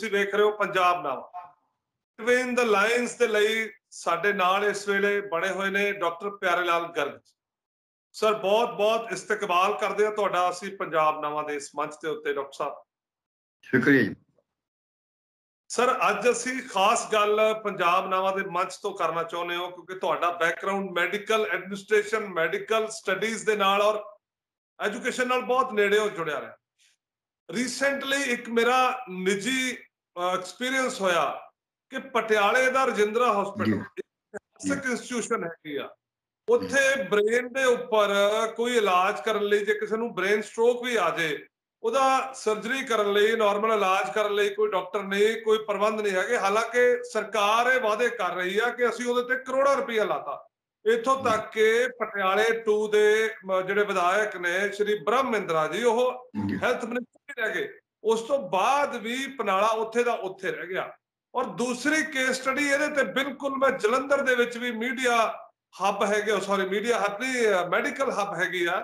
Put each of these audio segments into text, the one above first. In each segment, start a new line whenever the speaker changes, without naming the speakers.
ਤੁਸੀਂ ਵੇਖ ਰਹੇ ਹੋ ਪੰਜਾਬ ਨਾਮ ਟਵਿਨ ਦ ਲਾਇਨਸ ਦੇ ਲਈ ਸਾਡੇ ਨਾਲ ਇਸ ਵੇਲੇ ਬਣੇ ਹੋਏ ਨੇ ਡਾਕਟਰ ਪਿਆਰੇ ਲਾਲ ਗਰਗ ਸਰ ਬਹੁਤ ਬਹੁਤ ਇਸਤਕਬਾਲ ਕਰਦੇ ਆ ਤੁਹਾਡਾ ਅਸੀਂ ਪੰਜਾਬ ਨਾਵਾਂ ਦੇ ਇਸ ਮੰਚ ਤੇ ਉੱਤੇ ਡਾਕਟਰ ਸਾਹਿਬ ਸ਼ੁਕਰੀਆ ਸਰ ਅੱਜ ਅਸੀਂ ਖਾਸ ਗੱਲ ਪੰਜਾਬ ਨਾਵਾਂ ਦੇ ਮੰਚ ਤੋਂ ਕਰਨਾ ਚਾਹੁੰਦੇ ਹਾਂ ਕਿਉਂਕਿ ਤੁਹਾਡਾ background medical administration medical studies ਦੇ ਨਾਲ ਔਰ ਐਜੂਕੇਸ਼ਨ ਨਾਲ ਬਹੁਤ ਨੇੜੇ ਹੋ ਜੁੜਿਆ ਰਿਹਾ ਰੀਸੈਂਟਲੀ ਇੱਕ ਮੇਰਾ ਨਿੱਜੀ ਐਕਸਪੀਰੀਅੰਸ ਹੋਇਆ ਕਿ ਪਟਿਆਲੇ ਦਾ ਰਜਿੰਦਰਾ ਹਸਪੀਟਲ ਇਤਿਹਾਸਕ ਇੰਸਟੀਟਿਊਸ਼ਨ ਹੈਗੀ ਆ ਉੱਥੇ ਬ੍ਰੇਨ ਦੇ ਉੱਪਰ ਕੋਈ ਇਲਾਜ ਕਰਨ ਲਈ ਜੇ ਕਿਸੇ ਨੂੰ ਬ੍ਰੇਨ ਸਟ੍ਰੋਕ ਵੀ ਆ ਜਾਏ ਉਹਦਾ ਸਰਜਰੀ ਕਰਨ ਲਈ ਨਾਰਮਲ ਇਲਾਜ ਕਰਨ ਲਈ ਕੋਈ ਡਾਕਟਰ ਨਹੀਂ ਕੋਈ ਪ੍ਰਬੰਧ ਨਹੀਂ ਹੈਗੇ ਹਾਲਾਂਕਿ ਸਰਕਾਰ ਇਹ ਵਾਅਦੇ ਕਰ ਰਹੀ ਆ ਕਿ ਅਸੀਂ ਉਹਦੇ ਤੇ ਕਰੋੜਾਂ ਰੁਪਏ ਲਾਤਾ ਇਥੋਂ ਤੱਕ ਕਿ ਪਟਿਆਲੇ 2 ਦੇ ਜਿਹੜੇ ਵਿਧਾਇਕ ਨੇ ਸ਼੍ਰੀ ਬ੍ਰਹਮਿੰਦਰਾ ਜੀ ਉਹ ਹੈਲਥ ਮਿਨਿਸਟਰ ਰਹਿ ਗਏ ਉਸ ਤੋਂ ਬਾਅਦ ਵੀ ਪਨਾਲਾ ਉੱਥੇ ਦਾ ਉੱਥੇ ਰਹਿ ਗਿਆ ਔਰ ਦੂਸਰੀ ਕੇਸ ਸਟੱਡੀ ਇਹਦੇ ਤੇ ਬਿਲਕੁਲ ਮੈਂ ਜਲੰਧਰ ਦੇ ਵਿੱਚ ਵੀ ਮੀਡੀਆ ਹੱਬ ਹੈਗੇ ਸੌਰੀ ਮੀਡੀਆ ਹੱਬ ਨਹੀਂ ਮੈਡੀਕਲ ਹੱਬ ਹੈਗੀ ਆ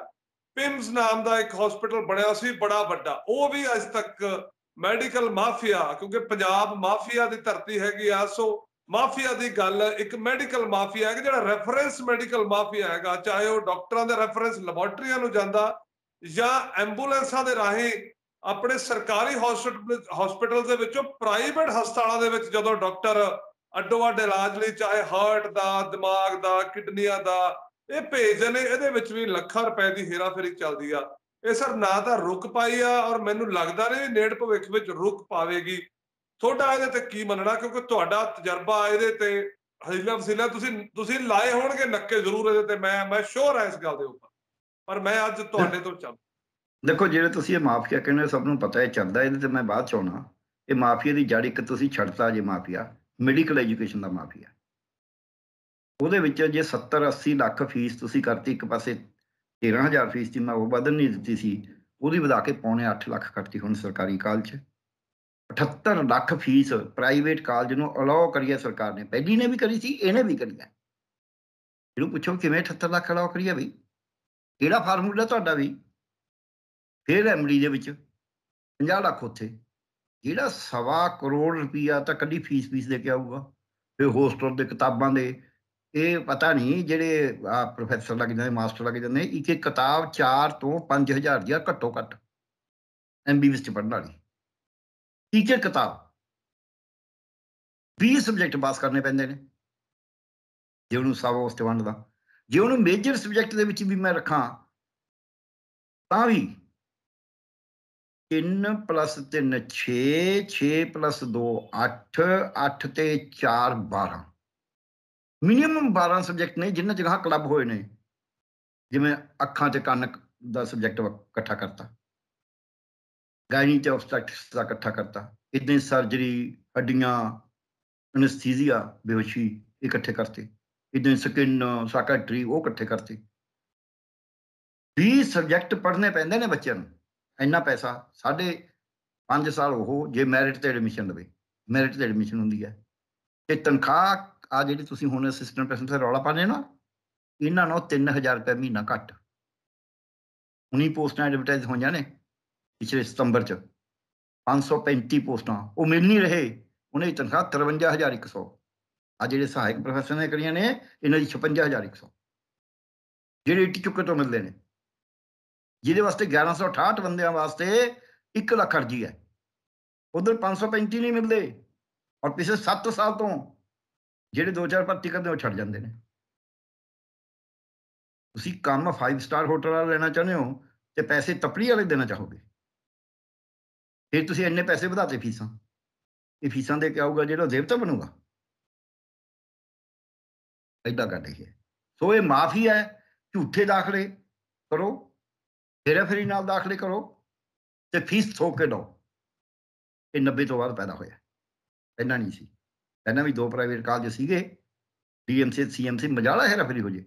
ਪਿੰਸ ਨਾਮ ਦਾ ਇੱਕ ਹਸਪੀਟਲ ਬਣਿਆ ਸੀ ਬੜਾ ਵੱਡਾ ਉਹ ਵੀ ਅੱਜ ਤੱਕ ਮੈਡੀਕਲ ਮਾਫੀਆ ਕਿਉਂਕਿ ਪੰਜਾਬ ਮਾਫੀਆ ਦੀ ਧਰਤੀ ਹੈਗੀ ਆ ਸੋ ਮਾਫੀਆ ਦੀ ਗੱਲ ਇੱਕ ਮੈਡੀਕਲ ਮਾਫੀਆ ਹੈ ਜਿਹੜਾ ਰੈਫਰੈਂਸ ਮੈਡੀਕਲ ਮਾਫੀਆ ਹੈਗਾ ਚਾਹੇ ਉਹ ਡਾਕਟਰਾਂ ਦੇ ਰੈਫਰੈਂਸ ਲੈਬੋਰਟਰੀਆਂ ਨੂੰ ਜਾਂਦਾ ਜਾਂ ਐਂਬੂਲੈਂਸਾਂ ਦੇ ਰਾਹੀਂ ਆਪਣੇ ਸਰਕਾਰੀ ਹਸਪੀਟਲ ਦੇ ਵਿੱਚੋਂ ਪ੍ਰਾਈਵੇਟ ਹਸਪਤਾਲਾਂ ਦੇ ਵਿੱਚ ਜਦੋਂ ਡਾਕਟਰ ਅੱਡੋ ਅੱਡ ਇਲਾਜ ਲਈ ਚਾਹੇ ਹਾਰਟ ਦਾ ਦਿਮਾਗ ਦਾ ਕਿਡਨੀਆਂ ਦਾ ਇਹ ਭੇਜਦੇ ਨੇ ਇਹਦੇ ਵਿੱਚ ਵੀ ਲੱਖਾਂ ਰੁਪਏ ਦੀ ਹੇਰਾਫੇਰੀ ਚੱਲਦੀ ਆ ਇਹ ਸਰ ਨਾ ਤਾਂ ਰੁਕ ਪਾਈ ਆ ਔਰ ਮੈਨੂੰ ਲੱਗਦਾ ਨਹੀਂ ਨੇੜ ਭਵਿੱਖ ਵਿੱਚ ਰੁਕ ਪਾਵੇਗੀ ਤੁਹਾਡਾ ਇਹਦੇ ਤੇ ਕੀ ਮੰਨਣਾ ਕਿਉਂਕਿ ਤੁਹਾਡਾ ਤਜਰਬਾ ਇਹਦੇ ਤੇ ਹਰੀਲਾ ਵਸੀਲਾ ਤੁਸੀਂ ਤੁਸੀਂ ਲਾਏ ਹੋਣਗੇ ਨੱਕੇ ਜ਼ਰੂਰ ਇਹਦੇ ਤੇ ਮੈਂ ਮੈਂ ਸ਼ੋਰ ਆ ਇਸ ਗੱਲ ਦੇ ਉੱਪਰ ਪਰ ਮੈਂ ਅੱਜ ਤੁਹਾਡੇ ਤੋਂ ਚਾਹੁੰਦਾ
ਦੇਖੋ ਜਿਹੜੇ ਤੁਸੀਂ ਇਹ ਮਾਫੀਆ ਕਹਿੰਦੇ ਸਭ ਨੂੰ ਪਤਾ ਹੈ ਚੱਲਦਾ ਇਹਦੇ ਤੇ ਮੈਂ ਬਾਅਦ ਚ ਆਉਣਾ ਇਹ ਮਾਫੀਆ ਦੀ ਜੜ ਇੱਕ ਤੁਸੀਂ ਛੱਡਤਾ ਜੇ ਮਾਫੀਆ ਮੈਡੀਕਲ ਐਜੂਕੇਸ਼ਨ ਦਾ ਮਾਫੀਆ ਉਹਦੇ ਵਿੱਚ ਜੇ 70 80 ਲੱਖ ਫੀਸ ਤੁਸੀਂ ਕਰਤੀ ਇੱਕ ਪਾਸੇ 13000 ਫੀਸ ਦੀ ਮੈਂ ਉਹ ਵਧਨ ਨਹੀਂ ਦਿੱਤੀ ਸੀ ਉਹਦੀ ਵਧਾ ਕੇ ਪੌਣੇ 8 ਲੱਖ ਕਰਤੀ ਹੁਣ ਸਰਕਾਰੀ college 78 lakh fees private college ਨੂੰ ਅਲਾਉ ਕਰੀਆ ਸਰਕਾਰ ਨੇ ਪਹਿਲੀ ਨੇ ਵੀ ਕਰੀ ਸੀ ਇਹਨੇ ਵੀ ਕਰੀ ਹੈ ਇਹਨੂੰ ਪੁੱਛੋ ਕਿਵੇਂ 78 ਲੱਖ ਅਲਾਉ ਕਰੀਆ ਵੀ ਕਿਹੜਾ ਫਾਰਮੂਲਾ ਤੁਹਾਡਾ ਵੀ ਫਿਰ ਐਮਡੀ ਦੇ ਵਿੱਚ 50 ਲੱਖ ਉੱਥੇ ਜਿਹੜਾ ਸਵਾ ਕਰੋੜ ਰੁਪਇਆ ਤਾਂ ਕੱਲੀ ਫੀਸ ਫੀਸ ਦੇ ਕੇ ਆਊਗਾ ਫਿਰ ਹੋਸਟਲ ਦੇ ਕਿਤਾਬਾਂ ਦੇ ਇਹ ਪਤਾ ਨਹੀਂ ਜਿਹੜੇ ਆ ਪ੍ਰੋਫੈਸਰ ਲੱਗ ਜਾਂਦੇ ਮਾਸਟਰ ਲੱਗ ਜਾਂਦੇ ਇੱਕ ਇੱਕ ਕਿਤਾਬ 4 ਤੋਂ 5000 ਦੀ ਘੱਟੋ ਘੱਟ ਐਮਬੀ ਵਿੱਚ ਪੜਨ ਵਾਲੀ ਇੱਕ ਇੱਕ ਕਿਤਾਬ 20 ਸਬਜੈਕਟ ਪਾਸ ਕਰਨੇ ਪੈਂਦੇ ਨੇ ਜੇ ਉਹਨੂੰ ਸਵਾ ਉਸ ਤੇ ਵੰਡਦਾ ਜੇ ਉਹਨੂੰ ਮੇਜਰ ਸਬਜੈਕਟ ਦੇ ਵਿੱਚ ਵੀ ਮੈਂ ਰੱਖਾਂ ਤਾਂ ਵੀ 3 3 6 6 2 8 8 ਤੇ 4 12 ਮਿਨੀਮਮ 12 ਸਬਜੈਕਟ ਨੇ ਜਿੰਨਾ ਜਗ੍ਹਾ ਕਲੱਬ ਹੋਏ ਨੇ ਜਿਵੇਂ ਅੱਖਾਂ ਤੇ ਕੰਨ ਦਾ ਸਬਜੈਕਟ ਇਕੱਠਾ ਕਰਤਾ ਗਾਇਨੀ ਤੇ ਆਬਸਟ੍ਰੈਕਟਸ ਦਾ ਇਕੱਠਾ ਕਰਤਾ ਇਦਾਂ ਸਰਜਰੀ ਹੱਡੀਆਂ ਅਨਸਥੀਸੀਆ ਬੇਹੋਸ਼ੀ ਇਕੱਠੇ ਕਰਤੇ ਇਦਾਂ ਸਕਿਨ ਸਾਕਾਟਰੀ ਉਹ ਇਕੱਠੇ ਕਰਤੇ 20 ਸਬਜੈਕਟ ਪੜ੍ਹਨੇ ਪੈਂਦੇ ਨੇ ਬੱਚਿਆਂ ਨੂੰ ਇੰਨਾ ਪੈਸਾ ਸਾਢੇ 5 ਸਾਲ ਉਹ ਜੇ ਮੈਰਿਟ ਤੇ ਐਡਮਿਸ਼ਨ ਲਵੇ ਮੈਰਿਟ ਤੇ ਐਡਮਿਸ਼ਨ ਹੁੰਦੀ ਹੈ ਤੇ ਤਨਖਾਹ ਆ ਜਿਹੜੀ ਤੁਸੀਂ ਹੁਣ ਅਸਿਸਟੈਂਟ ਪ੍ਰੋਫੈਸਰ ਰੌਲਾ ਪਾਣੇ ਨਾ ਇਹਨਾਂ ਨੂੰ 3000 ਰੁਪਏ ਮਹੀਨਾ ਘੱਟ ਉਨੀ ਪੋਸਟਾਂ ਐਡਵਰਟਾਈਜ਼ ਹੋਈਆਂ ਨੇ ਪਿਛਲੇ ਸਤੰਬਰ ਚ 535 ਪੋਸਟਾਂ ਉਹ ਮਿਲ ਨਹੀਂ ਰਹੇ ਉਹਨੇ ਤਨਖਾਹ 53100 ਆ ਜਿਹੜੇ ਸਹਾਇਕ ਪ੍ਰੋਫੈਸਰ ਨੇ ਕਰੀਆਂ ਨੇ ਇਹਨਾਂ ਦੀ 56100 ਜਿਹੜੇ ਟਿਕਟ ਚੁੱਕੇ ਤੋਂ ਮਿਲਦੇ ਨੇ ਜਿਹਦੇ ਵਾਸਤੇ 1168 ਬੰਦਿਆਂ ਵਾਸਤੇ 1 ਲੱਖ ਅਰਜੀ ਹੈ ਉਧਰ 535 ਨਹੀਂ ਮਿਲਦੇ ਔਰ ਪਿਛਲੇ 7 ਸਾਲ ਤੋਂ ਜਿਹੜੇ 2-4 ਭਰਤੀ ਕਰਦੇ ਉਹ ਛੱਡ ਜਾਂਦੇ ਨੇ ਤੁਸੀਂ ਕੰਮ 5 ਸਟਾਰ ਹੋਟਲ ਵਾਲਾ ਲੈਣਾ ਚਾਹੁੰਦੇ ਹੋ ਤੇ ਪੈਸੇ ਤਪੜੀ ਵਾਲੇ ਦੇਣਾ ਚਾਹੋਗੇ
ਫਿਰ ਤੁਸੀਂ ਇੰਨੇ ਪੈਸੇ ਵਧਾਤੇ ਫੀਸਾਂ ਇਹ ਫੀਸਾਂ ਦੇ ਕੇ ਆਊਗਾ ਜਿਹੜਾ ਦੇਵਤਾ ਬਣੂਗਾ ਐਡਾ ਕਰ ਹੈ ਸੋ ਇਹ ਮਾਫੀ ਹੈ ਝੂਠੇ ਦਾਖਲੇ ਕਰੋ ਫਰੀ ਨਾਲ ਦਾਖਲੇ ਕਰੋ ਤੇ ਫੀਸ
ਥੋ ਕੇ ਲਓ ਇਹ 90 ਤੋਂ ਬਾਅਦ ਪੈਦਾ ਹੋਇਆ ਪਹਿਲਾਂ ਨਹੀਂ ਸੀ ਪਹਿਲਾਂ ਵੀ ਦੋ ਪ੍ਰਾਈਵੇਟ ਕਾਲਜ ਸੀਗੇ ਡੀਐਮਸੀ ਸੀਐਮਸੀ ਮਜਾਲਾ ਹੈ ਰਫਰੀ ਹੋ ਜੇ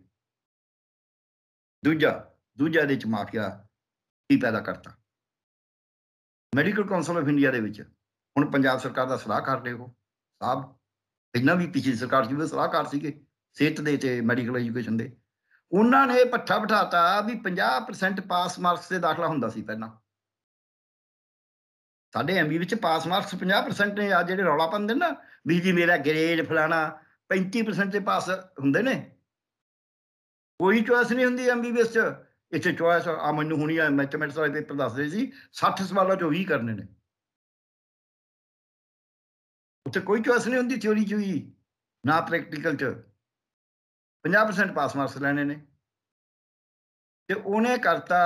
ਦੂਜਾ ਦੂਜਾ ਦੇ ਚ ਮਾਫੀਆ ਕੀ ਪੈਦਾ ਕਰਤਾ ਮੈਡੀਕਲ ਕਾਉਂਸਲ ਆਫ ਇੰਡੀਆ ਦੇ ਵਿੱਚ ਹੁਣ ਪੰਜਾਬ ਸਰਕਾਰ ਦਾ ਸਲਾਹਕਾਰ ਨੇ ਉਹ ਸਾਹਿਬ ਇੰਨਾ ਵੀ ਪਿਛਲੀ ਸਰਕਾਰ ਜਿਵੇਂ ਸਲਾਹਕਾਰ ਸੀਗੇ ਸਿਹਤ ਦੇ ਤੇ ਮੈਡੀਕਲ ਐਜੂਕੇਸ਼ਨ ਦੇ ਉਹਨਾਂ ਨੇ ਪੱਠਾ ਬਿਠਾਤਾ ਵੀ 50% ਪਾਸ ਮਾਰਕਸ ਦੇ ਦਾਖਲਾ ਹੁੰਦਾ ਸੀ ਪਹਿਲਾਂ ਸਾਡੇ ਐਮਬੀ ਵਿੱਚ ਪਾਸ ਮਾਰਕਸ 50% ਨੇ ਆ ਜਿਹੜੇ ਰੌਲਾ ਪੰਦੇ ਨਾ ਵੀ ਜੀ ਮੇਰਾ ਗ੍ਰੇਡ ਫਲਾਣਾ 35% ਤੇ ਪਾਸ ਹੁੰਦੇ ਨੇ ਕੋਈ ਚੋਇਸ ਨਹੀਂ ਹੁੰਦੀ ਐਮਬੀਬੀਐਸ ਚ ਇੱਥੇ ਚੋਇਸ ਆ ਮੈਨੂੰ ਹੁਣੀ ਮੈਥਮੈਟਿਕਸ ਵਾਲੇ ਪੇਪਰ ਦੱਸ ਰਹੇ ਸੀ 60 ਸਵਾਲਾਂ ਚੋਂ
20 ਕਰਨੇ ਨੇ ਉੱਥੇ ਕੋਈ ਚੋਇਸ ਨਹੀਂ ਹੁੰਦੀ ਥਿਉਰੀ ਚ ਵੀ ਨਾ ਪ੍ਰੈਕਟੀਕਲ ਚ 50% ਪਾਸ ਮਾਰਕਸ ਲੈਣੇ ਨੇ
ਤੇ ਉਹਨੇ ਕਰਤਾ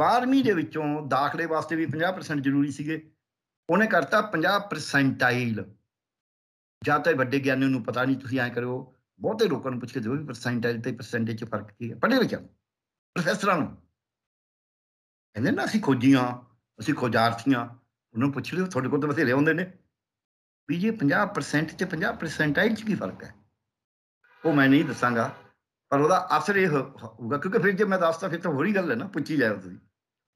12ਵੀਂ ਦੇ ਵਿੱਚੋਂ ਦਾਖਲੇ ਵਾਸਤੇ ਵੀ 50% ਜ਼ਰੂਰੀ ਸੀਗੇ ਉਹਨੇ ਕਰਤਾ 50 ਪਰਸੈਂਟਾਈਲ ਜਾਂ ਤਾਂ ਵੱਡੇ ਗਿਆਨੀ ਨੂੰ ਪਤਾ ਨਹੀਂ ਤੁਸੀਂ ਐ ਕਰੋ ਬਹੁਤੇ ਲੋਕਾਂ ਨੂੰ ਪੁੱਛ ਕੇ ਦੇਖੋ ਵੀ ਪਰਸੈਂਟਾਈਲ ਤੇ ਪਰਸੈਂਟੇਜ ਚ ਫਰਕ ਕੀ ਹੈ ਪੜ੍ਹੇ ਲਿਖਿਆ ਪ੍ਰੋਫੈਸਰਾਂ ਨੂੰ ਇਹਨਾਂ ਨਾਲ ਅਸੀਂ ਖੋਜੀਆਂ ਅਸੀਂ ਖੋਜਾਰਥੀਆਂ ਉਹਨਾਂ ਨੂੰ ਪੁੱਛ ਲਿਓ ਤੁਹਾਡੇ ਕੋਲ ਤਾਂ ਬਥੇਰੇ ਹੁੰਦੇ ਨੇ ਵੀ ਜੇ 50% ਤੇ 50 ਪਰਸੈਂਟਾਈਲ ਚ ਕੀ ਫਰਕ ਹੈ ਉਹ ਮੈਂ ਨਹੀਂ ਦੱਸਾਂਗਾ ਪਰ ਉਹਦਾ ਅਸਰ ਇਹ ਹੋਊਗਾ ਕਿਉਂਕਿ ਫਿਰ ਜੇ ਮੈਂ ਦੱਸਦਾ ਫਿਰ ਤਾਂ ਹੋਰੀ ਗੱਲ ਹੈ ਨਾ ਪੁੱਛੀ ਜਾਇਓ ਤੁਸੀਂ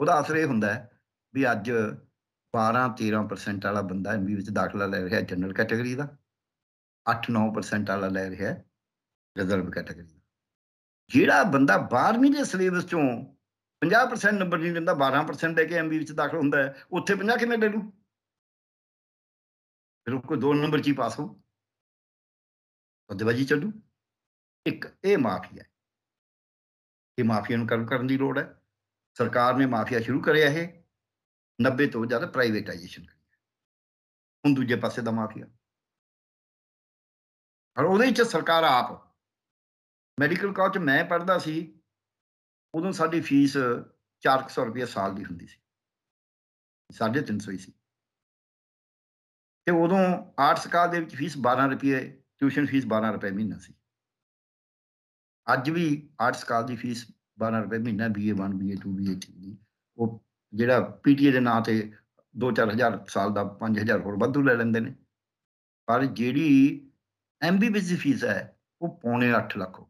ਉਹਦਾ ਅਸਰ ਇਹ ਹੁੰਦਾ ਹੈ ਵੀ ਅੱਜ 12-13% ਵਾਲਾ ਬੰਦਾ ਐਮਬੀ ਵਿੱਚ ਦਾਖਲਾ ਲੈ ਰਿਹਾ ਜਨਰਲ ਕੈਟਾਗਰੀ ਦਾ 8-9% ਵਾਲਾ ਲੈ ਰਿਹਾ ਰਿਜ਼ਰਵ ਕੈਟਾਗਰੀ ਦਾ ਜਿਹੜਾ ਬੰਦਾ 12ਵੀਂ ਦੇ ਸਿਲੇਬਸ ਚੋਂ 50% ਨੰਬਰ ਨਹੀਂ ਲੈਂਦਾ 12% ਲੈ ਕੇ ਐਮਬੀ ਵਿੱਚ ਦਾਖਲ ਹੁੰਦਾ ਹੈ ਉੱਥੇ
50 ਕਿਵੇਂ ਲੈ ਲੂ ਫਿਰ ਕੋਈ ਦੋ ਨੰਬਰ ਚ ਪਾਸ ਹੋ ਉਹ ਦਵਾਜੀ ਚੱਲੂ ਇੱਕ ਇਹ ਮਾਫੀਆ ਹੈ
ਇਹ ਮਾਫੀਆ ਨੂੰ ਕੰਮ ਕਰਨ ਦੀ ਲੋੜ ਹੈ ਸਰਕਾਰ ਨੇ ਮਾਫੀਆ ਸ਼ੁਰੂ ਕਰਿਆ ਇਹ 90 ਤੋਂ ਜ਼ਿਆਦਾ ਪ੍ਰਾਈਵੇਟਾਈਜੇਸ਼ਨ ਕਰੀ ਹੁਣ ਦੂਜੇ ਪਾਸੇ ਦਾ ਮਾਫੀਆ ਔਰ ਉਹਦੇ ਵਿੱਚ ਸਰਕਾਰ ਆਪ ਮੈਡੀਕਲ ਕਾਲਜ ਮੈਂ ਪੜਦਾ ਸੀ ਉਦੋਂ ਸਾਡੀ ਫੀਸ 400 ਰੁਪਏ ਸਾਲ ਦੀ ਹੁੰਦੀ ਸੀ 350 ਹੀ ਸੀ ਤੇ ਉਦੋਂ ਆਰਟਸ ਕਾਲ ਦੇ ਵਿੱਚ ਫੀਸ 12 ਰੁਪਏ ਟਿਊਸ਼ਨ ਫੀਸ 12 ਰੁਪਏ ਮਹੀਨਾ ਸੀ ਅੱਜ ਵੀ ਆਰਟਸ ਕਾਲ ਦੀ ਫੀਸ 12 ਰੁਪਏ ਮਹੀਨਾ ਬੀਏ 1 ਬੀਏ 2 ਬੀਏ 3 ਦੀ ਉਹ ਜਿਹੜਾ ਪੀਟੀਏ ਦੇ ਨਾਂ ਤੇ 2-4000 ਸਾਲ ਦਾ 5000 ਹੋਰ ਵਾਧੂ ਲੈ ਲੈਂਦੇ ਨੇ ਪਰ ਜਿਹੜੀ ਐਮਬੀਬੀਐਸ ਦੀ ਫੀਸ ਹੈ ਉਹ ਪੌਣੇ 8 ਲੱਖ ਹੋ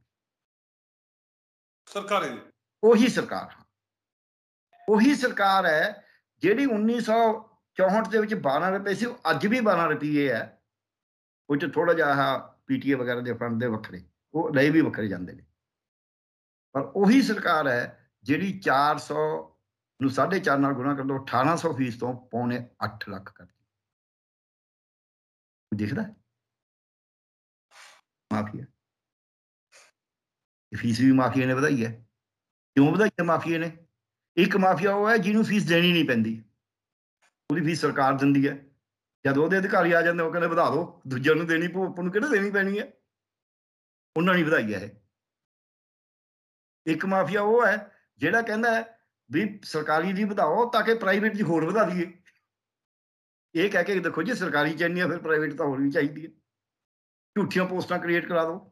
ਸਰਕਾਰੀ ਉਹੀ ਸਰਕਾਰ ਉਹੀ ਸਰਕਾਰ ਹੈ ਜਿਹੜੀ 1964 ਦੇ ਵਿੱਚ 12 ਰੁਪਏ ਸੀ ਉਹ ਅੱਜ ਵੀ 12 ਰੁਪਏ ਹੈ ਉਹ ਚ ਥੋੜਾ ਜਿਹਾ ਪੀਟੀਏ ਵਗੈਰਾ ਦੇ ਫੰਡ ਦੇ ਵੱਖਰੇ ਉਹ ਲਈ ਵੀ ਵੱਖਰੇ ਜਾਂਦੇ ਨੇ ਪਰ ਉਹੀ ਸਰਕਾਰ ਹੈ ਜਿਹੜੀ 400 ਨੂੰ 4.5 ਨਾਲ ਗੁਣਾ ਕਰ ਲਓ 1800 ਫੀਸ ਤੋਂ
ਪੌਣੇ 8 ਲੱਖ ਕਰ ਕਰਦੀ ਦੇਖਦਾ ਮਾਫੀਆ ਇਹ ਫੀਸ ਵੀ ਮਾਫੀਆ ਨੇ ਵਧਾਈ ਹੈ
ਕਿਉਂ ਵਧਾਈ ਹੈ ਮਾਫੀਆ ਨੇ ਇੱਕ ਮਾਫੀਆ ਉਹ ਹੈ ਜਿਹਨੂੰ ਫੀਸ ਦੇਣੀ ਨਹੀਂ ਪੈਂਦੀ ਉਹਦੀ ਫੀਸ ਸਰਕਾਰ ਦਿੰਦੀ ਹੈ ਜਦ ਉਹਦੇ ਅਧਿਕਾਰੀ ਆ ਜਾਂਦੇ ਉਹ ਕਹਿੰਦੇ ਵਧਾ ਦਿਓ ਦੂਜਿਆਂ ਨੂੰ ਦੇਣੀ ਭੂਪ ਨੂੰ ਕਿਹੜਾ ਦੇਣੀ ਪੈਣੀ ਹੈ ਉਹਨਾਂ ਨੇ ਵਧਾਈ ਹੈ ਇਹ ਇੱਕ ਮਾਫੀਆ ਉਹ ਹੈ ਜਿਹੜਾ ਕਹਿੰਦਾ ਵੀ ਸਰਕਾਰੀ ਦੀ ਵਧਾਓ ਤਾਂ ਕਿ ਪ੍ਰਾਈਵੇਟ ਦੀ ਹੋਰ ਵਧਾ ਦਈਏ ਇਹ ਕਹਿ ਕੇ ਦੇਖੋ ਜੀ ਸਰਕਾਰੀ ਚਾਹੀਦੀ ਆ ਫਿਰ ਪ੍ਰਾਈਵੇਟ ਤਾਂ ਹੋਰ ਵੀ ਚਾਹੀਦੀ ਹੈ ਝੂਠੀਆਂ ਪੋਸਟਾਂ ਕ੍ਰੀਏਟ ਕਰਾ ਦਿਓ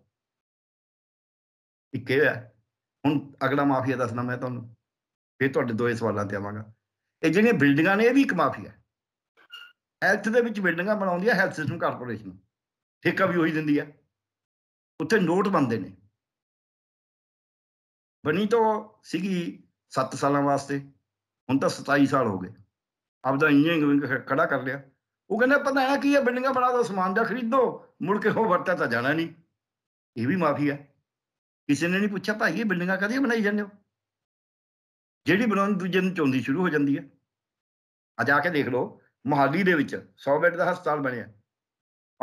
ਇੱਕ ਇਹ ਹੈ ਹੁਣ
ਅਗਲਾ ਮਾਫੀਆ ਦੱਸਣਾ ਮੈਂ ਤੁਹਾਨੂੰ ਫੇਰ ਤੁਹਾਡੇ ਦੋਏ ਸਵਾਲਾਂ ਤੇ ਆਵਾਂਗਾ ਇਹ ਜਿਹੜੀਆਂ ਬਿਲਡਿੰਗਾਂ ਨੇ ਇਹ ਵੀ ਇੱਕ ਮਾਫੀਆ ਹੈ ਹੈਲਥ ਦੇ ਵਿੱਚ ਬਿਲਡਿੰਗਾਂ ਬਣਾਉਂਦੀ ਹੈ ਹੈਲਥ ਸਿਸਟਮ ਕਾਰਪੋਰੇਸ਼ਨ ਠੇਕਾ ਵੀ ਉਹੀ ਦਿੰਦੀ ਹੈ ਉੱਥੇ ਨੋਟ ਬੰਦੇ ਨੇ ਬਣੀ ਸੀਗੀ 7 ਸਾਲਾਂ ਵਾਸਤੇ ਹੁਣ ਤਾਂ 27 ਸਾਲ ਹੋ ਗਏ ਆਪਦਾ ਇੰਜਿੰਗ ਵਿੰਗ ਖੜਾ ਕਰ ਲਿਆ ਉਹ ਕਹਿੰਦਾ ਪਤਾ ਹੈ ਕੀ ਹੈ ਬਿਲਡਿੰਗਾਂ ਬਣਾ ਦੋ ਸਮਾਨ ਦਾ ਖਰੀਦੋ ਮੁੜ ਕੇ ਉਹ ਵਰਤਿਆ ਤਾਂ ਜਾਣਾ ਨਹੀਂ ਇਹ ਵੀ ਮਾਫੀ ਹੈ ਕਿਸੇ ਨੇ ਨਹੀਂ ਪੁੱਛਿਆ ਭਾਈ ਇਹ ਬਿਲਡਿੰਗਾਂ ਕਦੀ ਬਣਾਈ ਜਾਂਦੇ ਹੋ ਜਿਹੜੀ ਬਣਾਉਣ ਦੂਜੇ ਨੂੰ ਚੌਂਦੀ ਸ਼ੁਰੂ ਹੋ ਜਾਂਦੀ ਹੈ ਆ ਜਾ ਕੇ ਦੇਖ ਲਓ ਮੁਹਾਲੀ ਦੇ ਵਿੱਚ 100 ਬੈੱਡ ਦਾ ਹਸਪਤਾਲ ਬਣਿਆ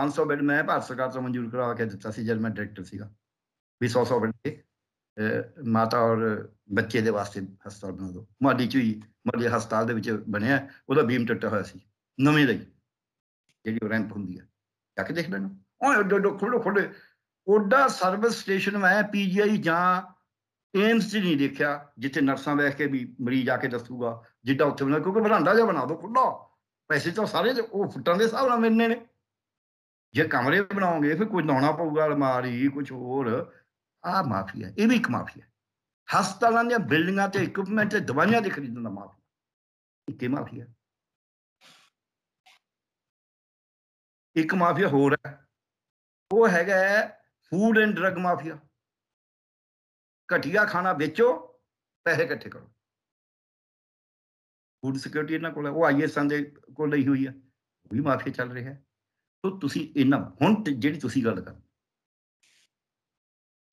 500 ਬੈੱਡ ਮੈਂ ਭਾਰਤ ਸਰਕਾਰ ਤੋਂ ਮਨਜ਼ੂਰ ਕਰਵਾ ਕੇ ਦਿੱਤਾ ਸੀ ਜਦ ਮੈਂ ਡਾਇਰੈਕਟਰ ਸੀਗਾ ਵੀ 100 100 ਬੈੱਡ ਦੇ ਮਾਤਾ ਔਰ ਬੱਚੇ ਦੇ ਵਾਸਤੇ ਹਸਪਤਾਲ ਬਣਾ ਦੋ ਮਾੜੀ ਚ ਹੀ ਮਾੜੀ ਹਸਪਤਾਲ ਦੇ ਵਿੱਚ ਬਣਿਆ ਉਹਦਾ ਬੀਮ ਟੁੱਟਾ ਹੋਇਆ ਸੀ ਨਵੇਂ ਲਈ ਜਿਹੜੀ ਰੈਂਪ ਹੁੰਦੀ ਹੈ ਜਾ ਕੇ ਦੇਖ ਲੈਣਾ ਉਹ ਡੋ ਡੋ ਖੋਲੋ ਖੋਲੇ ਉਹਦਾ ਸਰਵਿਸ ਸਟੇਸ਼ਨ ਮੈਂ ਪੀਜੀਆਈ ਜਾਂ ਏਮਸ 'ਚ ਨਹੀਂ ਦੇਖਿਆ ਜਿੱਥੇ ਨਰਸਾਂ ਬੈਠ ਕੇ ਵੀ ਮਰੀਜ਼ ਆ ਕੇ ਦੱਸੂਗਾ ਜਿੱਦਾਂ ਉੱਥੇ ਬਣਾ ਕਿਉਂਕਿ ਬਰਾਂਡਾ ਜਾ ਬਣਾ ਦੋ ਖੁੱਲਾ ਪੈਸੇ ਤਾਂ ਸਾਰੇ ਉਹ ਫੁੱਟਾਂ ਦੇ ਹਿਸਾਬ ਨਾਲ ਮਿਲਨੇ ਨੇ ਜੇ ਕਮਰੇ ਬਣਾਉਂਗੇ ਫਿਰ ਕੋਈ ਲਾਉਣਾ ਪਊਗਾ ਅਲਮਾਰੀ ਕੁਝ ਹੋਰ ਆ ਮਾਫੀਆ ਇਹ ਵੀ ਇੱਕ ਮਾਫੀਆ ਹਸਪਤਾਲਾਂ ਦੀਆਂ ਬਿਲਡਿੰਗਾਂ ਤੇ ਇਕਵਿਪਮੈਂਟ ਤੇ ਦਵਾਈਆਂ ਦੇ ਖਰੀਦਣ ਦਾ ਮਾਫੀਆ ਇੱਕੇ ਮਾਫੀਆ
ਇੱਕ ਮਾਫੀਆ ਹੋਰ ਹੈ ਉਹ ਹੈਗਾ ਫੂਡ ਐਂਡ ਡਰਗ ਮਾਫੀਆ ਘਟੀਆ ਖਾਣਾ ਵੇਚੋ
ਪੈਸੇ ਇਕੱਠੇ ਕਰੋ ਫੂਡ ਸਿਕਿਉਰਿਟੀ ਇਹਨਾਂ ਕੋਲ ਹੈ ਉਹ ਆਈਐਸਾਂ ਦੇ ਕੋਲ ਲਈ ਹੋਈ ਹੈ ਉਹ ਵੀ ਮਾਫੀਆ ਚੱਲ ਰਿਹਾ ਹੈ ਸੋ ਤੁਸੀਂ ਇਹਨਾਂ ਹੁਣ ਜਿਹੜੀ ਤੁਸੀਂ
ਗੱਲ ਕਰ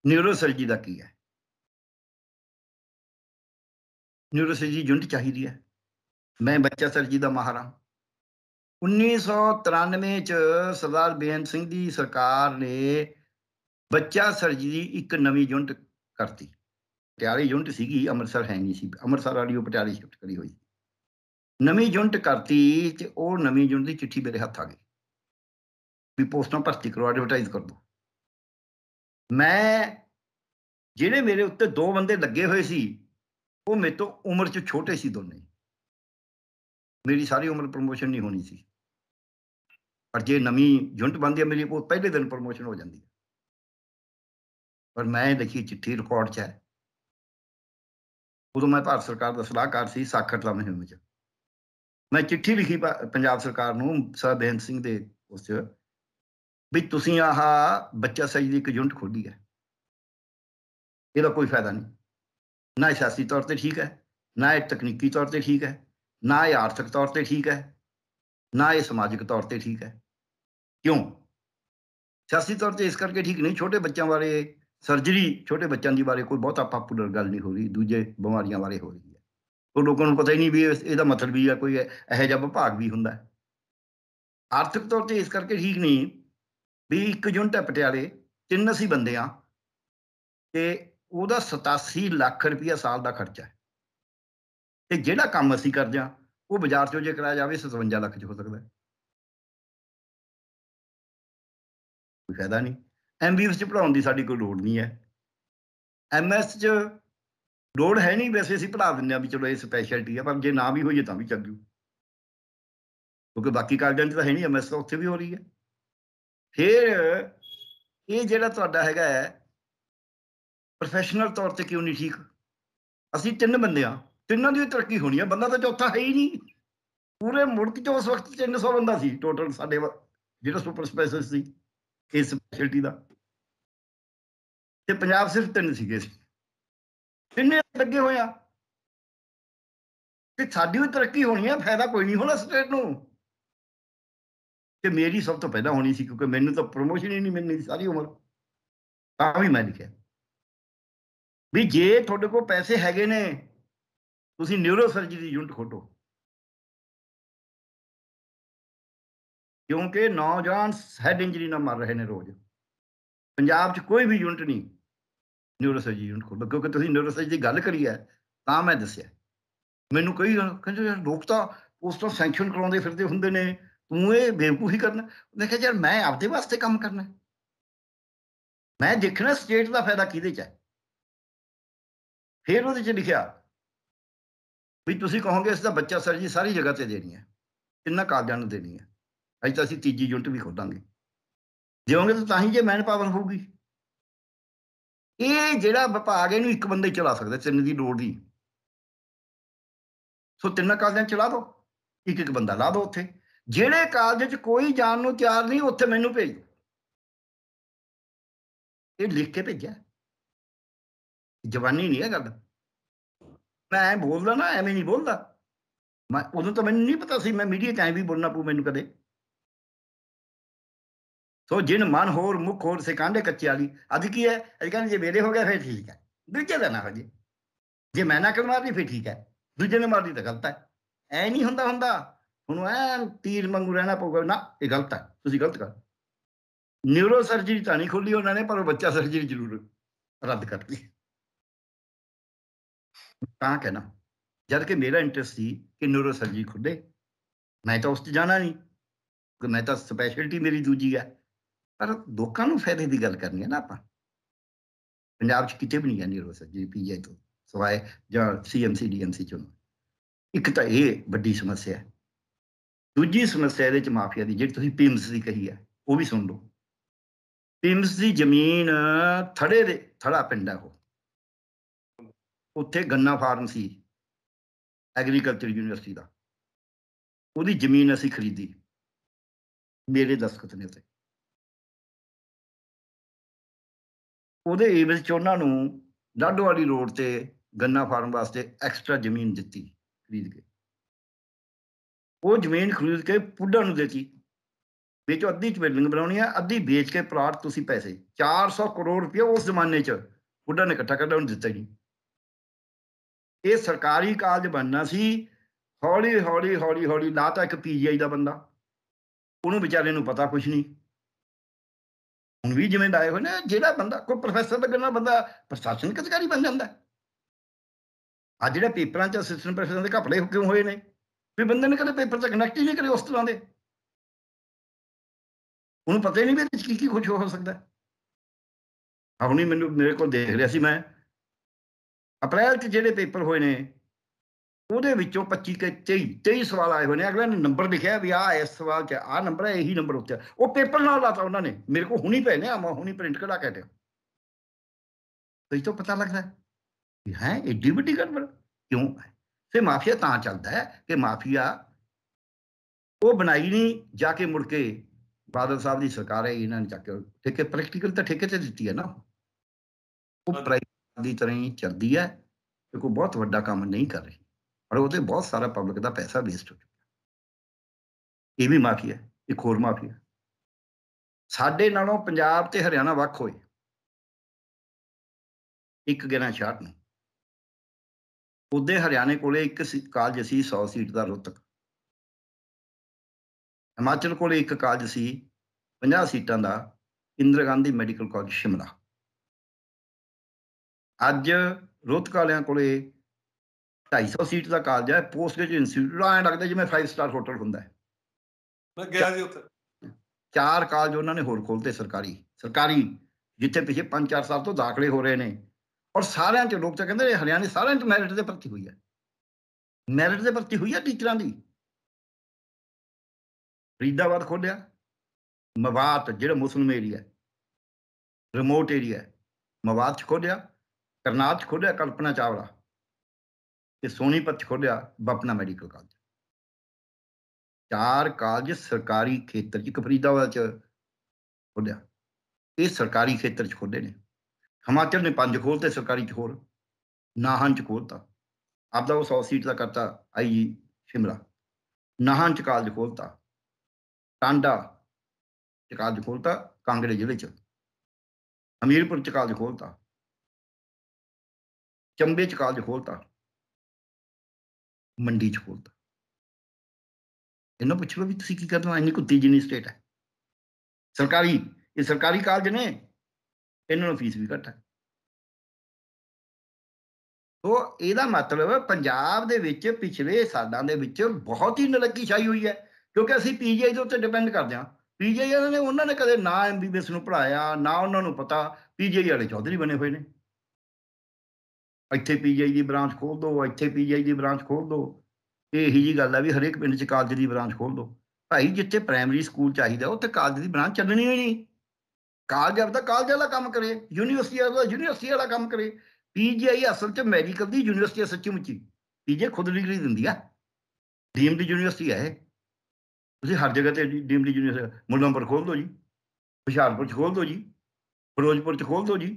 ਨਿਊਰੋਸਰਜੀ ਦਾ ਕੀ ਹੈ ਨਿਊਰੋਸਰਜੀ ਯੂਨਿਟ ਚਾਹੀਦੀ ਹੈ ਮੈਂ ਬੱਚਾ ਸਰਜੀ ਦਾ ਮਾਹਰ
ਹਾਂ 1993 ਚ ਸਰਦਾਰ ਬੇਨ ਸਿੰਘ ਦੀ ਸਰਕਾਰ ਨੇ ਬੱਚਾ ਸਰਜੀ ਦੀ ਇੱਕ ਨਵੀਂ ਯੂਨਿਟ ਕਰਤੀ ਪਟਿਆਲੇ ਯੂਨਿਟ ਸੀਗੀ ਅੰਮ੍ਰਿਤਸਰ ਹੈ ਨਹੀਂ ਸੀ ਅੰਮ੍ਰਿਤਸਰ ਵਾਲੀ ਉਹ ਪਟਿਆਲੇ ਸ਼ਿਫਟ ਕਰੀ ਹੋਈ ਨਵੀਂ ਯੂਨਿਟ ਕਰਤੀ ਤੇ ਉਹ ਨਵੀਂ ਯੂਨਿਟ ਦੀ ਚਿੱਠੀ ਮੇਰੇ ਹੱਥ ਆ ਗਈ ਵੀ ਪੋਸਟਾਂ ਭਰਤੀ ਕਰੋ ਐਡਵਰਟਾਈਜ਼ ਕਰ ਦੋ ਮੈਂ ਜਿਹੜੇ ਮੇਰੇ ਉੱਤੇ ਦੋ ਬੰਦੇ ਲੱਗੇ ਹੋਏ ਸੀ ਉਹ ਮੇਰੇ ਤੋਂ ਉਮਰ 'ਚ ਛੋਟੇ ਸੀ ਦੋਨੇ ਮੇਰੀ ਸਾਰੀ ਉਮਰ ਪ੍ਰਮੋਸ਼ਨ ਨਹੀਂ ਹੋਣੀ ਸੀ ਪਰ ਜੇ ਨਵੀਂ ਜੁੰਟ ਬੰਦੀ ਮੇਰੀ ਉਹ ਪਹਿਲੇ ਦਿਨ ਪ੍ਰਮੋਸ਼ਨ
ਹੋ ਜਾਂਦੀ ਪਰ ਮੈਂ ਲਿਖੀ ਚਿੱਠੀ ਰਿਕਾਰਡ 'ਚ ਹੈ ਉਦੋਂ ਮੈਂ ਭਾਰਤ ਸਰਕਾਰ ਦਾ ਸਲਾਹਕਾਰ ਸੀ ਲਾ ਮਹਿਮ 'ਚ ਮੈਂ ਚਿੱਠੀ
ਲਿਖੀ ਪੰਜਾਬ ਸਰਕਾਰ ਨੂੰ ਸਰ ਬੇਹਨ ਸਿੰਘ ਦੇ ਉਸ 'ਚ ਵੀ ਤੁਸੀਂ ਆਹ ਬੱਚਾ ਸਹੀ ਦੀ ਇੱਕ ਯੂਨਿਟ ਖੋਲੀ ਹੈ ਇਹਦਾ ਕੋਈ ਫਾਇਦਾ ਨਹੀਂ ਨਾ ਸਿਆਸੀ ਤੌਰ ਤੇ ਠੀਕ ਹੈ ਨਾ ਇਹ ਤਕਨੀਕੀ ਤੌਰ ਤੇ ਠੀਕ ਹੈ ਨਾ ਇਹ ਆਰਥਿਕ ਤੌਰ ਤੇ ਠੀਕ ਹੈ ਨਾ ਇਹ ਸਮਾਜਿਕ ਤੌਰ ਤੇ ਠੀਕ ਹੈ ਕਿਉਂ ਸਿਆਸੀ ਤੌਰ ਤੇ ਇਸ ਕਰਕੇ ਠੀਕ ਨਹੀਂ ਛੋਟੇ ਬੱਚਿਆਂ ਬਾਰੇ ਸਰਜਰੀ ਛੋਟੇ ਬੱਚਿਆਂ ਦੀ ਬਾਰੇ ਕੋਈ ਬਹੁਤਾ ਪਪੂਲਰ ਗੱਲ ਨਹੀਂ ਹੋ ਰਹੀ ਦੂਜੇ ਬਿਮਾਰੀਆਂ ਬਾਰੇ ਹੋ ਰਹੀ ਹੈ ਉਹ ਲੋਕਾਂ ਨੂੰ ਪਤਾ ਹੀ ਨਹੀਂ ਵੀ ਇਹਦਾ ਮਤਲਬ ਵੀ ਹੈ ਕੋਈ ਇਹੋ ਜਿਹਾ ਵਿਭਾਗ ਵੀ ਹੁੰਦਾ ਆਰਥਿਕ ਤੌਰ ਤੇ ਇਸ ਕਰਕੇ ਠੀਕ ਨਹੀਂ ਵੀ ਇੱਕ ਯੂਨਿਟ ਹੈ ਪਟਿਆਲੇ ਤਿੰਨ ਅਸੀਂ ਬੰਦੇ ਆ ਤੇ ਉਹਦਾ 87 ਲੱਖ
ਰੁਪਇਆ ਸਾਲ ਦਾ ਖਰਚਾ ਹੈ ਤੇ ਜਿਹੜਾ ਕੰਮ ਅਸੀਂ ਕਰ ਜਾ ਉਹ ਬਾਜ਼ਾਰ 'ਚੋਂ ਜੇ ਕਰਾਇਆ ਜਾਵੇ 57 ਲੱਖ 'ਚ ਹੋ ਸਕਦਾ ਕੋਈ ਫਾਇਦਾ ਨਹੀਂ ਐਮਬੀਐਸ 'ਚ ਪੜਾਉਣ ਦੀ ਸਾਡੀ ਕੋਈ ਲੋੜ ਨਹੀਂ ਹੈ ਐਮਐਸ 'ਚ
ਲੋੜ ਹੈ ਨਹੀਂ ਵੈਸੇ ਅਸੀਂ ਪੜਾ ਦਿੰਦੇ ਆ ਵੀ ਚਲੋ ਇਹ ਸਪੈਸ਼ਲਟੀ ਆ ਪਰ ਜੇ ਨਾ ਵੀ ਹੋਈਏ ਤਾਂ ਵੀ ਚੱਲ ਜੂ ਕਿਉਂਕਿ ਬਾਕੀ ਕਾਲਜਾਂ 'ਚ ਤਾਂ ਹੈ ਨਹੀਂ ਐਮਐਸ ਤਾਂ ਉੱਥੇ ਵੀ ਹੋ ਰਹੀ ਹੈ ਫਿਰ ਇਹ ਜਿਹੜਾ ਤੁਹਾਡਾ ਹੈਗਾ ਹੈ ਪ੍ਰੋਫੈਸ਼ਨਲ ਤੌਰ ਤੇ ਕਿਉਂ ਨਹੀਂ ਠੀਕ ਅਸੀਂ ਤਿੰਨ ਬੰਦੇ ਆ ਤਿੰਨਾਂ ਦੀ ਤਰੱਕੀ ਹੋਣੀ ਆ ਬੰਦਾ ਤਾਂ ਚੌਥਾ ਹੈ ਹੀ ਨਹੀਂ ਪੂਰੇ ਮੁਲਕ 'ਚ ਉਸ ਵਕਤ 300 ਬੰਦਾ ਸੀ ਟੋਟਲ ਸਾਡੇ ਜਿਹੜਾ ਸੁਪਰ ਸਪੈਸ਼ਲਿਸਟ ਸੀ ਇਸ
ਸਪੈਸ਼ਲਟੀ ਦਾ ਤੇ ਪੰਜਾਬ ਸਿਰਫ ਤਿੰਨ ਸੀਗੇ ਤਿੰਨੇ ਲੱਗੇ ਹੋਇਆ ਤੇ ਸਾਡੀ ਵੀ ਤਰੱਕੀ ਹੋਣੀ ਆ ਫਾਇਦਾ ਕੋਈ ਨਹੀਂ ਹੋਣਾ
ਸਟੇਟ ਨੂੰ ਤੇ ਮੇਰੀ ਸਭ ਤੋਂ ਪਹਿਲਾਂ ਹੋਣੀ ਸੀ ਕਿਉਂਕਿ ਮੈਨੂੰ ਤਾਂ ਪ੍ਰੋਮੋਸ਼ਨ ਹੀ ਨਹੀਂ ਮਿਲਣੀ
ਸਾਰੀ ਉਮਰ ਤਾਂ ਵੀ ਮੈਂ ਲਿਖਿਆ ਵੀ ਜੇ ਤੁਹਾਡੇ ਕੋਲ ਪੈਸੇ ਹੈਗੇ ਨੇ ਤੁਸੀਂ ਨਿਊਰੋ ਸਰਜਰੀ ਯੂਨਿਟ ਖੋਲੋ ਕਿਉਂਕਿ ਨੌਜਵਾਨ ਹੈਡ ਇੰਜਰੀ ਨਾਲ ਮਰ ਰਹੇ ਨੇ ਰੋਜ਼
ਪੰਜਾਬ 'ਚ ਕੋਈ ਵੀ ਯੂਨਿਟ ਨਹੀਂ ਨਿਊਰੋ ਸਰਜਰੀ ਯੂਨਿਟ ਖੋਲੋ ਕਿਉਂਕਿ ਤੁਸੀਂ ਨਿਊਰੋ ਸਰਜਰੀ ਦੀ ਗੱਲ ਕਰੀ ਹੈ ਤਾਂ ਮੈਂ ਦੱਸਿਆ ਮੈਨੂੰ ਕਈ ਕਹਿੰਦੇ ਯਾਰ ਲੋਕ ਤਾਂ ਉਸ ਤੋਂ ਸੈਂਕਸ਼ਨ ਕਰਾਉਂਦੇ ਫਿਰਦੇ ਹੁੰਦੇ ਨੇ ਤੂੰ ਇਹ ਬੇਵਕੂਫੀ ਕਰਨਾ ਉਹਨੇ ਕਿਹਾ ਯਾਰ ਮੈਂ ਆਪਦੇ ਵਾਸਤੇ ਕੰਮ ਕਰਨਾ
ਮੈਂ ਦੇਖਣਾ ਸਟੇਟ ਦਾ ਫਾਇਦਾ ਕਿਹਦੇ ਚ ਹੈ ਫਿਰ ਉਹਦੇ ਚ ਲਿਖਿਆ ਵੀ ਤੁਸੀਂ ਕਹੋਗੇ ਇਸ ਦਾ ਬੱਚਾ ਸਰ ਜੀ ਸਾਰੀ ਜਗ੍ਹਾ ਤੇ ਦੇਣੀ ਹੈ
ਕਿੰਨਾ ਕਾਗਜ਼ਾਂ ਨੂੰ ਦੇਣੀ ਹੈ ਅਜੇ ਤਾਂ ਅਸੀਂ ਤੀਜੀ ਯੂਨਿਟ ਵੀ ਖੋਦਾਂਗੇ ਜਿਉਂਗੇ ਤਾਂ ਤਾਂ ਹੀ ਜੇ ਮੈਨ ਪਾਵਰ ਹੋਊਗੀ ਇਹ ਜਿਹੜਾ ਵਿਭਾਗ ਇਹਨੂੰ ਇੱਕ ਬੰਦੇ ਚਲਾ ਸਕਦਾ ਤਿੰਨ ਦੀ ਲੋੜ ਦੀ ਸੋ ਤਿੰਨਾਂ ਕਾਗਜ਼ਾਂ ਚਲਾ ਦੋ ਇੱਕ ਇੱਕ ਬੰਦਾ
ਲਾ ਦੋ ਉੱਥੇ ਜਿਹੜੇ ਕਾਲਜ 'ਚ ਕੋਈ ਜਾਣ ਨੂੰ ਤਿਆਰ ਨਹੀਂ ਉੱਥੇ ਮੈਨੂੰ ਭੇਜ ਇਹ ਲਿਖ ਕੇ ਭੇਜਿਆ ਜਵਾਨੀ ਨਹੀਂ ਹੈ ਗੱਲ ਮੈਂ ਬੋਲਦਾ ਨਾ ਐਵੇਂ ਨਹੀਂ ਬੋਲਦਾ ਮੈਂ ਉਦੋਂ ਤਾਂ ਮੈਨੂੰ ਨਹੀਂ ਪਤਾ ਸੀ ਮੈਂ
ਮੀਡੀਆ 'ਚ ਐ ਵੀ ਬੋਲਣਾ ਪਊ ਮੈਨੂੰ ਕਦੇ ਸੋ ਜਿਨ ਮਨ ਹੋਰ ਮੁਖ ਹੋਰ ਕਾਂਡੇ ਕੱਚੇ ਵਾਲੀ ਅੱਜ ਕੀ ਹੈ ਅੱਜ ਕਹਿੰਦੇ ਜੇ ਮੇਰੇ ਹੋ ਗਿਆ ਫਿਰ ਠੀਕ ਹੈ ਦੂਜੇ ਦਾ ਨਾ ਹੋ ਜੇ ਜੇ ਮੈਂ ਨਾ ਕਰਵਾ ਦੀ ਫਿਰ ਠੀਕ ਹੈ ਦੂਜੇ ਨੇ ਮਾਰਦੀ ਤਾਂ ਗਲਤ ਹੈ ਐ ਨਹੀਂ ਹੁੰਦਾ ਹੁੰਦਾ ਉਹਨੂੰ ਐ ਤੀਰ ਵਾਂਗੂ ਰਹਿਣਾ ਪਊਗਾ ਨਾ ਇਹ ਗਲਤ ਹੈ ਤੁਸੀਂ ਗਲਤ ਕਰ ਨਿਊਰੋ ਸਰਜਰੀ ਤਾਂ ਨਹੀਂ ਖੋਲੀ ਉਹਨਾਂ ਨੇ ਪਰ ਉਹ ਬੱਚਾ ਸਰਜਰੀ ਜ਼ਰੂਰ ਰੱਦ ਕਰਤੀ ਤਾਂ ਕਹਿਣਾ ਜਦ ਕਿ ਮੇਰਾ ਇੰਟਰਸਟ ਸੀ ਕਿ ਨਿਊਰੋ ਸਰਜਰੀ ਖੁੱਲੇ ਮੈਂ ਤਾਂ ਉਸ ਤੇ ਜਾਣਾ ਨਹੀਂ ਕਿ ਮੈਂ ਤਾਂ ਸਪੈਸ਼ਲਿਟੀ ਮੇਰੀ ਦੂਜੀ ਹੈ ਪਰ ਲੋਕਾਂ ਨੂੰ ਫਾਇਦੇ ਦੀ ਗੱਲ ਕਰਨੀ ਹੈ ਨਾ ਆਪਾਂ ਪੰਜਾਬ 'ਚ ਕਿਤੇ ਵੀ ਨਹੀਂ ਹੈ ਨਿਊਰੋ ਸਰਜਰੀ ਪੀਜੀ ਤੋਂ ਸਵਾਏ ਜਾਂ ਸੀਐਮਸੀ ਡੀਐਮਸੀ ਚੋਂ ਇੱਕ ਤਾਂ ਇਹ ਵੱਡੀ ਸਮੱਸਿਆ ਹੈ ਦੂਜੀ ਸਮੱਸਿਆ ਇਹਦੇ ਚ ਮਾਫੀਆ ਦੀ ਜਿਹੜੀ ਤੁਸੀਂ ਪਿੰਮਸ ਦੀ ਕਹੀ ਆ ਉਹ ਵੀ ਸੁਣ ਲਓ ਪਿੰਮਸ ਦੀ ਜ਼ਮੀਨ ਥੜੇ ਦੇ ਥੜਾ ਪਿੰਡ ਆ ਉਹ ਉੱਥੇ ਗੰਨਾ ਫਾਰਮ ਸੀ ਐਗਰੀਕਲਚਰ ਯੂਨੀਵਰਸਿਟੀ ਦਾ ਉਹਦੀ
ਜ਼ਮੀਨ ਅਸੀਂ ਖਰੀਦੀ ਮੇਰੇ ਦਸਖਤ ਨੇ ਤੇ ਉਹਦੇ ਇਹ ਵਿੱਚ ਉਹਨਾਂ ਨੂੰ ਲਾਡੋ ਵਾਲੀ ਰੋਡ ਤੇ
ਗੰਨਾ ਫਾਰਮ ਵਾਸਤੇ ਐਕਸਟਰਾ ਜ਼ਮੀਨ ਦਿੱਤੀ ਖਰੀਦ ਕੇ ਉਹ ਜ਼ਮੀਨ ਖਰੀਦ ਕੇ ਪੁੱਡਾ ਨੂੰ ਦੇਤੀ ਵਿੱਚ ਅੱਧੀ ਚ ਬਿਲਡਿੰਗ ਬਣਾਉਣੀ ਆ ਅੱਧੀ ਵੇਚ ਕੇ ਪ੍ਰਾਪਤ ਤੁਸੀਂ ਪੈਸੇ 400 ਕਰੋੜ ਰੁਪਏ ਉਸ ਜ਼ਮਾਨੇ 'ਚ ਪੁੱਡਾ ਨੇ ਇਕੱਠਾ ਕਰਦਾ ਉਹਨੂੰ ਦਿੱਤਾ ਜੀ ਇਹ ਸਰਕਾਰੀ ਕਾਲਜ ਬਣਨਾ ਸੀ ਹੌਲੀ ਹੌਲੀ ਹੌਲੀ ਹੌਲੀ ਨਾ ਤਾਂ ਇੱਕ ਪੀਜੀਆਈ ਦਾ ਬੰਦਾ ਉਹਨੂੰ ਵਿਚਾਰੇ ਨੂੰ ਪਤਾ ਕੁਝ ਨਹੀਂ ਹੁਣ ਵੀ ਜਿਵੇਂ ਆਏ ਹੋਏ ਨੇ ਜਿਹੜਾ ਬੰਦਾ ਕੋਈ ਪ੍ਰੋਫੈਸਰ ਲੱਗਣਾ ਬੰਦਾ ਪ੍ਰਸ਼ਾਸਨਿਕ ਅਧਿਕਾਰੀ ਬਣ ਜਾਂਦਾ
ਆ ਜਿਹੜਾ ਪੇਪਰਾਂ 'ਚ ਅਸਿਸਟੈਂਟ ਪ੍ਰੋਫੈਸਰ ਦੇ ਘਪਲੇ ਕਿਉਂ ਹੋਏ ਨੇ ਵੀ ਬੰਦੇ ਨੇ ਕਦੇ ਪੇਪਰ ਤੇ ਕਨੈਕਟ ਹੀ ਨਹੀਂ ਕਰੇ ਉਸ ਤਰ੍ਹਾਂ ਦੇ ਉਹਨੂੰ ਪਤਾ ਹੀ ਨਹੀਂ ਵੀ ਕੀ ਕੀ ਕੁਝ ਹੋ ਸਕਦਾ ਹੁਣੀ ਮੈਨੂੰ ਮੇਰੇ ਕੋਲ ਦੇਖ ਰਿਹਾ ਸੀ ਮੈਂ ਅਪ੍ਰੈਲ
'ਚ ਜਿਹੜੇ ਪੇਪਰ ਹੋਏ ਨੇ ਉਹਦੇ ਵਿੱਚੋਂ 25 ਕੇ 23 23 ਸਵਾਲ ਆਏ ਹੋਏ ਨੇ ਅਗਲੇ ਨੇ ਨੰਬਰ ਲਿਖਿਆ ਵੀ ਆ ਇਸ ਸਵਾਲ 'ਚ ਆ ਨੰਬਰ ਹੈ ਇਹੀ ਨੰਬਰ ਉੱਤੇ ਉਹ ਪੇਪਰ ਨਾਲ ਲਾਤਾ ਉਹਨਾਂ ਨੇ ਮੇਰੇ ਕੋਲ ਹੁਣੀ ਪਏ ਨੇ ਆ ਮੈਂ ਹੁਣੀ ਪ੍ਰਿੰਟ ਕਢਾ ਕੇ ਦੇ ਤੇ ਤੋਂ ਪਤਾ ਲੱਗਦਾ ਹੈ ਐਡੀ ਵੱਡੀ ਗੜਬੜ ਕਿਉਂ ਹੈ ਫਿਰ ਮਾਫੀਆ ਤਾਂ ਚੱਲਦਾ ਹੈ ਕਿ ਮਾਫੀਆ ਉਹ ਬਣਾਈ ਨਹੀਂ ਜਾ ਕੇ ਮੁੜ ਕੇ ਬਾਦਲ ਸਾਹਿਬ ਦੀ ਸਰਕਾਰ ਹੈ ਇਹਨਾਂ ਨੇ ਜਾ ਕੇ ਠੇਕੇ ਪ੍ਰੈਕਟੀਕਲ ਤਾਂ ਠੇਕੇ ਤੇ ਦਿੱਤੀ ਹੈ ਨਾ ਉਹ ਪ੍ਰਾਈਵੇਟ ਦੀ ਤਰ੍ਹਾਂ ਹੀ ਚੱਲਦੀ ਹੈ ਤੇ ਕੋਈ ਬਹੁਤ ਵੱਡਾ ਕੰਮ ਨਹੀਂ ਕਰ ਰਹੀ ਪਰ ਉਹਦੇ ਬਹੁਤ ਸਾਰਾ ਪਬਲਿਕ ਦਾ ਪੈਸਾ ਵੇਸਟ ਹੋ ਚੁੱਕਿਆ
ਇਹ ਵੀ ਮਾਫੀਆ ਇੱਕ ਹੋਰ ਮਾਫੀਆ ਸਾਡੇ ਨਾਲੋਂ ਪੰਜਾਬ ਤੇ ਹਰਿਆਣਾ ਵੱਖ ਹੋਏ ਇੱਕ ਗਿਣਾ ਛਾਟ ਨੂੰ ਉਦੇ ਹਰਿਆਣੇ ਕੋਲੇ ਇੱਕ ਕਾਲਜ ਸੀ 100 ਸੀਟ ਦਾ ਰੁਤਕ
ਹਿਮਾਚਲ ਕੋਲੇ ਇੱਕ ਕਾਲਜ ਸੀ 50 ਸੀਟਾਂ ਦਾ ਇੰਦਰਾ ਗਾਂਧੀ ਮੈਡੀਕਲ ਕਾਲਜ ਸ਼ਿਮਲਾ ਅੱਜ ਰੋਹਤਕ ਵਾਲਿਆਂ ਕੋਲੇ 250 ਸੀਟ ਦਾ ਕਾਲਜ ਹੈ ਪੋਸਟ ਗ੍ਰੈਜੂਏਟ ਇੰਸਟੀਚਿਊਟ ਆਏ ਲੱਗਦਾ ਜਿਵੇਂ 5 ਸਟਾਰ ਹੋਟਲ ਹੁੰਦਾ ਹੈ
ਮੈਂ ਗਿਆ ਸੀ ਉੱਥੇ
ਚਾਰ ਕਾਲਜ ਉਹਨਾਂ ਨੇ ਹੋਰ ਖੋਲਤੇ ਸਰਕਾਰੀ ਸਰਕਾਰੀ ਜਿੱਥੇ ਪਿਛੇ 5-4 ਸਾਲ ਤੋਂ ਦਾਖਲੇ ਹੋ ਰਹੇ ਨੇ ਔਰ ਸਾਰਿਆਂ ਚ ਲੋਕ ਤਾਂ ਕਹਿੰਦੇ ਹਰਿਆਣੇ ਸਾਰਿਆਂ ਚ ਮੈਰਿਟ ਦੇ ਪ੍ਰਤੀ ਹੋਈ ਹੈ ਮੈਰਿਟ ਦੇ ਪ੍ਰਤੀ ਹੋਈ ਹੈ ਟੀਚਰਾਂ ਦੀ ਫਰੀਦਾਬਾਦ ਖੋਲਿਆ ਮਵਾਤ ਜਿਹੜਾ ਮੁਸਲਮਾਨ ਏਰੀਆ ਰਿਮੋਟ ਏਰੀਆ ਮਵਾਤ ਚ ਖੋਲਿਆ ਕਰਨਾਲ ਚ ਖੋਲਿਆ ਕਲਪਨਾ ਚਾਵਲਾ ਤੇ ਸੋਨੀਪਤ ਚ ਖੋਲਿਆ ਬਪਨਾ ਮੈਡੀਕਲ ਕਾਲਜ ਚਾਰ ਕਾਲਜ ਸਰਕਾਰੀ ਖੇਤਰ ਚ ਫਰੀਦਾਬਾਦ ਚ ਖੋਲਿਆ ਇਹ ਸਰਕਾਰੀ ਖੇਤਰ ਚ ਖੋਲੇ ਨੇ ਹਿਮਾਚਲ ਨੇ ਪੰਜ ਖੋਲਤੇ ਸਰਕਾਰੀ ਚ ਹੋਰ ਨਾਹਾਂ ਚ ਖੋਲਤਾ ਆਪਦਾ ਉਹ 100 ਸੀਟ ਦਾ ਕਰਤਾ ਆਈ ਸ਼ਿਮਲਾ ਨਾਹਾਂ ਚ
ਕਾਲਜ ਖੋਲਤਾ ਟਾਂਡਾ ਚ ਕਾਲਜ ਖੋਲਤਾ ਕਾਂਗੜੇ ਜ਼ਿਲ੍ਹੇ ਚ ਅਮੀਰਪੁਰ ਚ ਕਾਲਜ ਖੋਲਤਾ ਚੰਬੇ ਚ ਕਾਲਜ ਖੋਲਤਾ ਮੰਡੀ ਚ ਖੋਲਤਾ ਇਹਨਾਂ ਪੁੱਛ ਲਓ ਵੀ ਤੁਸੀਂ ਕੀ ਕਰਨਾ ਇੰਨੀ ਕੁੱਤੀ ਜਿਹੀ ਸਟੇਟ ਹੈ ਸਰਕਾਰੀ ਇਹ ਸਰਕਾਰੀ ਕਾਲਜ ਨੇ ਇਹਨਾਂ ਨੂੰ ਫੀਸ ਵੀ ਘਟਾ
ਉਹ ਸੋ ਇਹਦਾ ਮਤਲਬ ਪੰਜਾਬ ਦੇ ਵਿੱਚ ਪਿਛਲੇ ਸਾਲਾਂ ਦੇ ਵਿੱਚ ਬਹੁਤ ਹੀ ਨਲੱਗੀ ਛਾਈ ਹੋਈ ਹੈ ਕਿਉਂਕਿ ਅਸੀਂ ਪੀਜੀਆਈ ਦੇ ਉੱਤੇ ਡਿਪੈਂਡ ਕਰਦੇ ਹਾਂ ਪੀਜੀਆਈ ਵਾਲਿਆਂ ਨੇ ਉਹਨਾਂ ਨੇ ਕਦੇ ਨਾ ਐਮਬੀਬੀਐਸ ਨੂੰ ਪੜਾਇਆ ਨਾ ਉਹਨਾਂ ਨੂੰ ਪਤਾ ਪੀਜੀਆਈ ਵਾਲੇ ਚੌਧਰੀ ਬਣੇ ਹੋਏ ਨੇ ਇੱਥੇ ਪੀਜੀਆਈ ਦੀ ਬ੍ਰਾਂਚ ਖੋਲ ਦੋ ਇੱਥੇ ਪੀਜੀਆਈ ਦੀ ਬ੍ਰਾਂਚ ਖੋਲ ਦੋ ਇਹੀ ਜੀ ਗੱਲ ਹੈ ਵੀ ਹਰੇਕ ਪਿੰਡ 'ਚ ਕਾਲਜ ਦੀ ਬ੍ਰਾਂਚ ਖੋਲ ਦੋ ਭਾਈ ਜਿੱਥੇ ਪ੍ਰਾਇਮਰੀ ਸਕੂਲ ਚਾਹੀਦਾ ਉੱਥੇ ਕਾਲਜ ਦੀ ਬ੍ਰਾਂਚ ਚੱਲਣੀ ਹੀ ਨਹੀਂ ਕਾਲਜ ਦਾ ਕਾਲਜ ਵਾਲਾ ਕੰਮ ਕਰੇ ਯੂਨੀਵਰਸਿਟੀ ਦਾ ਯੂਨੀਵਰਸਿਟੀ ਵਾਲਾ ਕੰਮ ਕਰੇ ਪੀਜੀਆਈ ਅਸਲ 'ਚ ਮੈਡੀਕਲ ਦੀ ਯੂਨੀਵਰਸਿਟੀ ਸੱਚੀ-ਮੁੱਚੀ ਪੀਜੀ ਖੁਦ ਡਿਗਰੀ ਦਿੰਦੀ ਆ ਡੀਮ ਦੀ ਯੂਨੀਵਰਸਿਟੀ ਹੈ ਤੁਸੀਂ ਹਰ ਜਗ੍ਹਾ ਤੇ ਡੀਮ ਦੀ ਯੂਨੀਵਰਸਿਟੀ ਮੁੱਲਾਂਪੁਰ ਖੋਲ ਦਿਓ ਜੀ ਹੁਸ਼ਿਆਰਪੁਰ 'ਚ ਖੋਲ ਦਿਓ ਜੀ
ਫਿਰੋਜ਼ਪੁਰ 'ਚ ਖੋਲ ਦਿਓ ਜੀ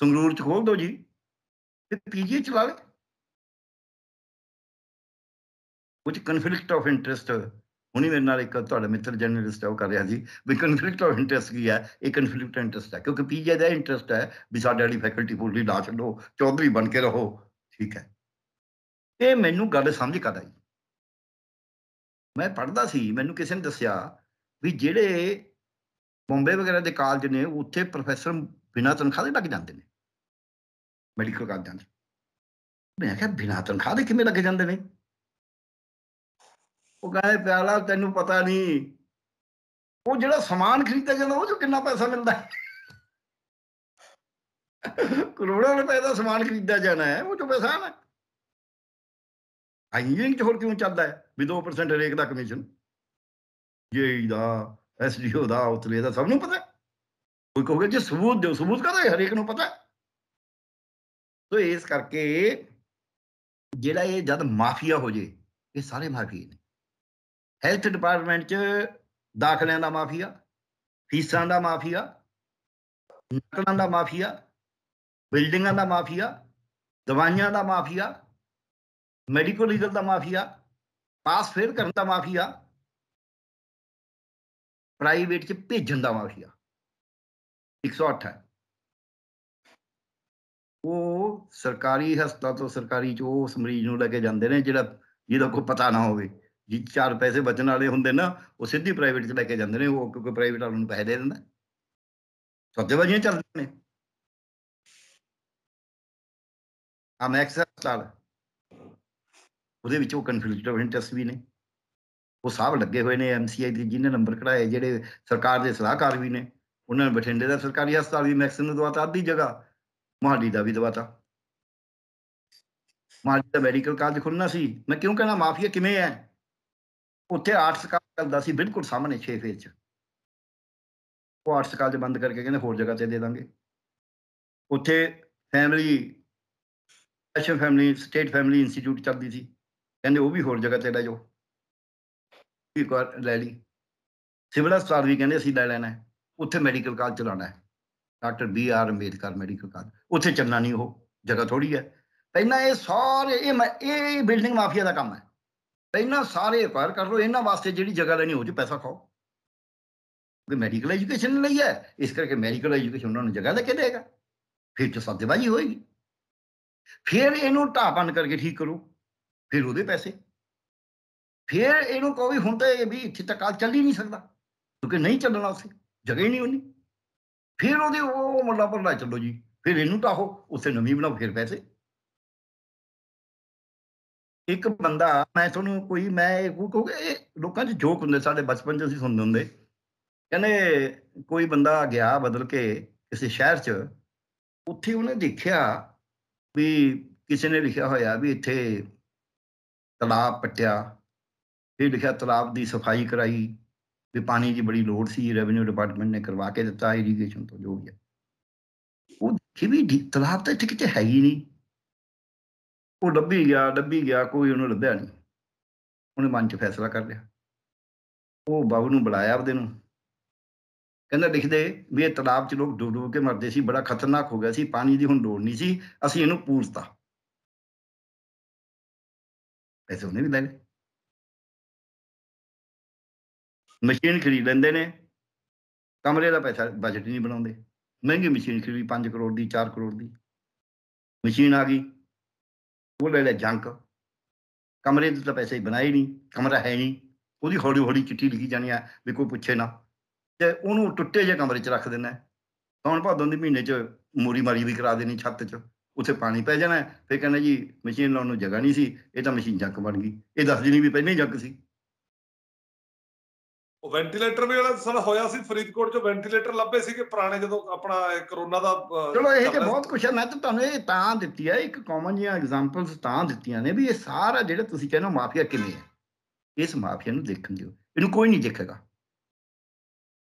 ਸੰਗਰੂਰ 'ਚ ਖੋਲ ਦਿਓ ਜੀ ਤੇ ਚ ਚਲਾ ਲੈ ਕੁਝ ਕਨਫਲਿਕਟ ਆਫ ਇੰਟਰਸਟ
ਹੁਣੀ ਮੇਰੇ ਨਾਲ ਇੱਕ ਤੁਹਾਡਾ ਮਿੱਤਰ ਜਰਨਲਿਸਟ ਹੈ ਉਹ ਕਰ ਰਿਹਾ ਸੀ ਵੀ ਕਨਫਲਿਕਟ ਆਫ ਇੰਟਰਸਟ ਕੀ ਹੈ ਇਹ ਕਨਫਲਿਕਟ ਇੰਟਰਸਟ ਹੈ ਕਿਉਂਕਿ ਪੀਜੇ ਦਾ ਇੰਟਰਸਟ ਹੈ ਵੀ ਸਾਡੇ ਵਾਲੀ ਫੈਕਲਟੀ ਫੁੱਲੀ ਲਾ ਛੱਡੋ ਚੌਧਰੀ ਬਣ ਕੇ ਰਹੋ ਠੀਕ ਹੈ ਤੇ ਮੈਨੂੰ ਗੱਲ ਸਮਝ ਕਦ ਆਈ ਮੈਂ ਪੜਦਾ ਸੀ ਮੈਨੂੰ ਕਿਸੇ ਨੇ ਦੱਸਿਆ ਵੀ ਜਿਹੜੇ ਬੰਬੇ ਵਗੈਰਾ ਦੇ ਕਾਲਜ ਨੇ ਉੱਥੇ ਪ੍ਰੋਫੈਸਰ ਬਿਨਾਂ ਤਨਖਾਹ ਦੇ ਲੱਗ ਜਾਂਦੇ ਨੇ ਮੈਡੀਕਲ ਕਾਲਜਾਂ ਦੇ ਮੈਂ ਕਿਹਾ ਬਿਨਾਂ ਤਨਖਾਹ ਦੇ ਕਿਵੇਂ ਲੱਗ ਜਾਂਦੇ ਨੇ ਉਹ ਕਹਿੰਦੇ ਪਿਆਲਾ ਤੈਨੂੰ ਪਤਾ ਨਹੀਂ ਉਹ ਜਿਹੜਾ ਸਮਾਨ ਖਰੀਦਿਆ ਜਾਂਦਾ ਉਹ ਚ ਕਿੰਨਾ ਪੈਸਾ ਮਿਲਦਾ ਕਰੋੜਾਂ ਰੁਪਏ ਦਾ ਸਮਾਨ ਖਰੀਦਿਆ ਜਾਣਾ ਹੈ ਉਹ ਚ ਪੈਸਾ ਨਾ ਹਾਈਜਿੰਗ ਚ ਹੋਰ ਕਿਉਂ ਚੱਲਦਾ ਹੈ ਵੀ 2% ਰੇਕ ਦਾ ਕਮਿਸ਼ਨ ਜੇ ਦਾ ਐਸਡੀਓ ਦਾ ਉਤਲੇ ਦਾ ਸਭ ਨੂੰ ਪਤਾ ਕੋਈ ਕਹੋਗੇ ਜੇ ਸਬੂਤ ਦਿਓ ਸਬੂਤ ਕਹਦਾ ਹਰੇਕ ਨੂੰ ਪਤਾ ਸੋ ਇਸ ਕਰਕੇ ਜਿਹੜਾ ਇਹ ਜਦ ਮਾਫੀਆ ਹੋ ਜੇ ਇਹ ਸਾਰੇ ਮਾਫੀਏ ਨੇ ਹੈਲਥ ਡਿਪਾਰਟਮੈਂਟ 'ਚ ਦਾਖਲਿਆਂ ਦਾ ਮਾਫੀਆ ਫੀਸਾਂ ਦਾ ਮਾਫੀਆ ਨਕਲਾਂ ਦਾ ਮਾਫੀਆ ਬਿਲਡਿੰਗਾਂ ਦਾ ਮਾਫੀਆ ਦਵਾਈਆਂ ਦਾ ਮਾਫੀਆ ਮੈਡੀਕਲ ਲੀਗਲ ਦਾ ਮਾਫੀਆ ਪਾਸ ਫੇਰ ਕਰਨ ਦਾ ਮਾਫੀਆ
ਪ੍ਰਾਈਵੇਟ 'ਚ ਭੇਜਣ ਦਾ ਮਾਫੀਆ 108 ਹੈ ਉਹ ਸਰਕਾਰੀ ਹਸਪਤਾਲ
ਤੋਂ ਸਰਕਾਰੀ 'ਚ ਉਸ ਮਰੀਜ਼ ਨੂੰ ਲੈ ਕੇ ਜਾਂਦੇ ਨੇ ਜਿਹੜਾ ਜਿਹਦਾ ਕੋਈ ਪਤਾ ਨਾ ਹੋਵੇ ਜੀ ਚਾਰ ਪੈਸੇ ਬਚਣ ਵਾਲੇ ਹੁੰਦੇ ਨਾ ਉਹ ਸਿੱਧੀ ਪ੍ਰਾਈਵੇਟ 'ਚ ਲੈ ਕੇ ਜਾਂਦੇ ਨੇ ਉਹ ਕਿਉਂਕਿ ਪ੍ਰਾਈਵੇਟ ਵਾਲਾ ਨੂੰ ਪੈਸੇ ਦੇ ਦਿੰਦਾ ਵਜੇ ਚੱਲਦੇ ਨੇ ਆ ਮੈਕਸ ਸਟਾਰ ਉਹਦੇ ਵਿੱਚ ਉਹ ਕਨਫਲਿਕਟ ਆਫ ਇੰਟਰਸਟ ਵੀ ਨੇ ਉਹ ਸਾਹਿਬ ਲੱਗੇ ਹੋਏ ਨੇ ਐਮਸੀਆਈ ਦੇ ਜਿਨ੍ਹਾਂ ਨੰਬਰ ਕਢਾਏ ਜਿਹੜੇ ਸਰਕਾਰ ਦੇ ਸਲਾਹਕਾਰ ਵੀ ਨੇ ਉਹਨਾਂ ਨੇ ਬਠਿੰਡੇ ਦਾ ਸਰਕਾਰੀ ਹਸਪਤਾਲ ਵੀ ਮੈਕਸ ਨੂੰ ਦਵਾਤਾ ਅੱਧੀ ਜਗ੍ਹਾ ਮੋਹਾਲੀ ਦਾ ਵੀ ਦਵਾਤਾ ਮੋਹਾਲੀ ਦਾ ਮੈਡੀਕਲ ਕਾਲਜ ਖੁੱਲਣਾ ਸੀ ਮੈਂ ਕਿਉਂ ਕਹਿੰਦਾ ਮਾਫੀਆ ਕਿਵੇਂ ਹੈ ਉੱਥੇ ਆਰਟਸ ਕਾਲ ਚੱਲਦਾ ਸੀ ਬਿਲਕੁਲ ਸਾਹਮਣੇ 6 ਫੇਜ਼ 'ਚ ਉਹ ਆਰਟਸ ਕਾਲ ਦੇ ਬੰਦ ਕਰਕੇ ਕਹਿੰਦੇ ਹੋਰ ਜਗ੍ਹਾ ਤੇ ਦੇ ਦਾਂਗੇ ਉੱਥੇ ਫੈਮਿਲੀ ਐਸ਼ਨ ਫੈਮਿਲੀ ਸਟੇਟ ਫੈਮਿਲੀ ਇੰਸਟੀਚਿਊਟ ਚੱਲਦੀ ਸੀ ਕਹਿੰਦੇ ਉਹ ਵੀ ਹੋਰ ਜਗ੍ਹਾ ਤੇ ਲੈ ਜਾਓ ਵੀ ਲੈ ਲਈ ਸਿਵਲ ਹਸਪਤਾਲ ਵੀ ਕਹਿੰਦੇ ਅਸੀਂ ਲੈ ਲੈਣਾ ਹੈ ਉੱਥੇ ਮੈਡੀਕਲ ਕਾਲ ਚਲਾਣਾ ਹੈ doctor B R Ambedkar medical college ਉੱਥੇ ਚੱਲਣਾ ਨਹੀਂ ਉਹ ਜਗ੍ਹਾ ਥੋੜੀ ਹੈ ਪਹਿਲਾਂ ਇਹ ਸਾਰੇ ਇਹ ਇਹ ਬਿਲਡਿੰਗ ਮਾਫੀਆ ਦਾ ਕੰਮ ਹੈ ਪਹਿਲਾਂ ਸਾਰੇ ਐਕਵਾਇਰ ਕਰ ਲਓ ਇਹਨਾਂ ਵਾਸਤੇ ਜਿਹੜੀ ਜਗ੍ਹਾ ਲੈਣੀ ਹੋ ਜੇ ਪੈਸਾ ਖਾਓ ਕਿ ਮੈਡੀਕਲ ਐਜੂਕੇਸ਼ਨ ਲਈ ਹੈ ਇਸ ਕਰਕੇ ਮੈਡੀਕਲ ਐਜੂਕੇਸ਼ਨ ਉਹਨਾਂ ਨੂੰ ਜਗ੍ਹਾ ਦੇ ਕੇ ਦੇਗਾ ਫਿਰ ਤੇ ਸੱਦੇਬਾਜੀ ਹੋਏਗੀ ਫਿਰ ਇਹਨੂੰ ਬੰਦ ਕਰਕੇ ਠੀਕ ਕਰੋ ਫਿਰ ਉਹਦੇ ਪੈਸੇ ਫਿਰ ਇਹਨੂੰ ਕਹੋ ਵੀ ਹੁਣ ਤਾਂ ਇਹ ਵੀ ਇੱਥੇ ਤੱਕ ਚੱਲ ਹੀ ਨਹੀਂ ਸਕਦਾ ਕਿਉਂਕਿ ਨਹੀਂ ਚੱਲਣਾ ਉਸੇ ਜਗ੍ਹਾ ਹੀ ਨਹੀਂ ਹੁੰਦੀ ਫਿਰ ਉਹਦੇ ਉਹ ਮੁੱਲਾ ਪਰ ਲੈ ਚੱਲੋ ਜੀ ਫਿਰ ਇਹਨੂੰ ਢਾਹੋ ਉਸੇ ਨਵੀਂ ਬਣਾਓ ਫਿਰ ਪੈਸੇ ਇੱਕ ਬੰਦਾ ਮੈਂ ਤੁਹਾਨੂੰ ਕੋਈ ਮੈਂ ਕਿਉਂਕਿ ਇਹ ਲੋਕਾਂ 'ਚ ਜੋਕ ਹੁੰਦੇ ਸਾਡੇ ਬਚਪਨ 'ਚ ਅਸੀਂ ਸੁਣਦੇ ਹੁੰਦੇ ਕਹਿੰਦੇ ਕੋਈ ਬੰਦਾ ਗਿਆ ਬਦਲ ਕੇ ਕਿਸੇ ਸ਼ਹਿਰ 'ਚ ਉੱਥੇ ਉਹਨੇ ਦੇਖਿਆ ਵੀ ਕਿਸੇ ਨੇ ਲਿਖਿਆ ਹੋਇਆ ਵੀ ਇੱਥੇ ਤਲਾਬ ਪਟਿਆ ਫਿਰ ਲਿਖਿਆ ਤਲਾਬ ਦੀ ਸਫਾਈ ਕਰਾਈ ਵੀ ਪਾਣੀ ਦੀ ਬੜੀ ਲੋੜ ਸੀ ਰੈਵਨਿਊ ਡਿਪਾਰਟਮੈਂਟ ਨੇ ਕਰਵਾ ਕੇ ਦਿੱਤਾ ਇਰੀਗੇਸ਼ਨ ਤੋਂ ਜੋ ਵੀ ਹੈ ਉਹ ਕਿ ਵੀ ਤਲਾਬ ਤਾਂ ਇੱਥੇ ਕਿਤੇ ਹੈ ਹੀ ਨਹੀਂ ਉਹ ਡੱਬੀ ਗਿਆ ਡੱਬੀ ਗਿਆ ਕੋਈ ਉਹਨੂੰ ਲੱਭਿਆ ਨਹੀਂ ਉਹਨੇ ਮਨ 'ਚ ਫੈਸਲਾ ਕਰ ਲਿਆ ਉਹ ਬਾਬੂ ਨੂੰ ਬੁਲਾਇਆ ਉਹਦੇ ਨੂੰ ਕਹਿੰਦਾ ਲਿਖਦੇ ਵੀ ਇਹ ਤਲਾਬ 'ਚ
ਲੋਕ ਡੁੱਬ ਡੁੱਬ ਕੇ ਮਰਦੇ ਸੀ ਬੜਾ ਖਤਰਨਾਕ ਹੋ ਗਿਆ ਸੀ ਪਾਣੀ ਦੀ ਹੁਣ ਲੋੜ ਨਹੀਂ ਸੀ ਅਸੀਂ ਇਹਨੂੰ ਪੂਰਤਾ ਪੈਸੇ ਉਹਨੇ ਵੀ ਲੈ ਲਏ ਮਸ਼ੀਨ ਖਰੀਦ ਲੈਂਦੇ ਨੇ ਕਮਰੇ ਦਾ ਪੈਸਾ ਬਜਟ ਨਹੀਂ ਬਣਾਉਂਦੇ
ਮਹਿੰਗੀ ਮਸ਼ੀਨ ਖਰੀਦੀ 5 ਕਰੋੜ ਦੀ 4 ਕਰੋੜ ਦੀ ਮਸ਼ੀਨ ਆ ਗਈ ਉਹ ਲੈ ਲੈ ਜੰਕ ਕਮਰੇ ਦੇ ਤਾਂ ਪੈਸੇ ਬਣਾਏ ਨਹੀਂ ਕਮਰਾ ਹੈ ਨਹੀਂ ਉਹਦੀ ਹੌਲੀ ਹੌਲੀ ਚਿੱਠੀ ਲਿਖੀ ਜਾਣੀ ਆ ਵੀ ਕੋਈ ਪੁੱਛੇ ਨਾ ਤੇ ਉਹਨੂੰ ਟੁੱਟੇ ਜੇ ਕਮਰੇ 'ਚ ਰੱਖ ਦੇਣਾ ਕੌਣ ਭਾਦੋਂ ਦੇ ਮਹੀਨੇ 'ਚ ਮੋਰੀ ਮਾਰੀ ਵੀ ਕਰਾ ਦੇਣੀ ਛੱਤ 'ਚ ਉੱਥੇ ਪਾਣੀ ਪੈ ਜਾਣਾ ਫੇਰ ਕਹਿੰਦਾ ਜੀ ਮਸ਼ੀਨ ਲਾਉਣ ਨੂੰ ਜਗ੍ਹਾ ਨਹੀਂ ਸੀ ਇਹ ਤਾਂ ਮਸ਼ੀਨ ਜੱਕ ਬਣ ਗਈ ਇਹ ਦੱਸ ਜਿਨੀ ਵੀ ਪਹਿਲਾਂ ਹੀ ਜੱਕ ਸੀ
ਉਹ ਵੈਂਟੀਲੇਟਰ ਵੀ ਵਾਲਾ ਸਭ ਹੋਇਆ ਸੀ ਫਰੀਦਕੋਟ 'ਚ ਵੈਂਟੀਲੇਟਰ ਲੱਭੇ ਸੀਗੇ ਪੁਰਾਣੇ ਜਦੋਂ ਆਪਣਾ ਕਰੋਨਾ ਦਾ ਚਲੋ ਇਹ ਤੇ ਬਹੁਤ
ਕੁਛ ਹੈ ਮੈਂ ਤਾਂ ਤੁਹਾਨੂੰ ਇਹ ਤਾਂ ਦਿੱਤੀ ਹੈ ਇੱਕ ਕਾਮਨ ਜਿਹਾ ਐਗਜ਼ਾਮਪਲਸ ਤਾਂ ਦਿੱਤੀਆਂ ਨੇ ਵੀ ਇਹ ਸਾਰਾ ਜਿਹੜਾ ਤੁਸੀਂ ਕਹਿੰਦੇ ਹੋ ਮਾਫੀਆ ਕਿਵੇਂ ਹੈ ਇਸ ਮਾਫੀਆ ਨੂੰ ਦੇਖਣ ਦਿਓ ਇਹਨੂੰ ਕੋਈ ਨਹੀਂ ਦੇਖੇਗਾ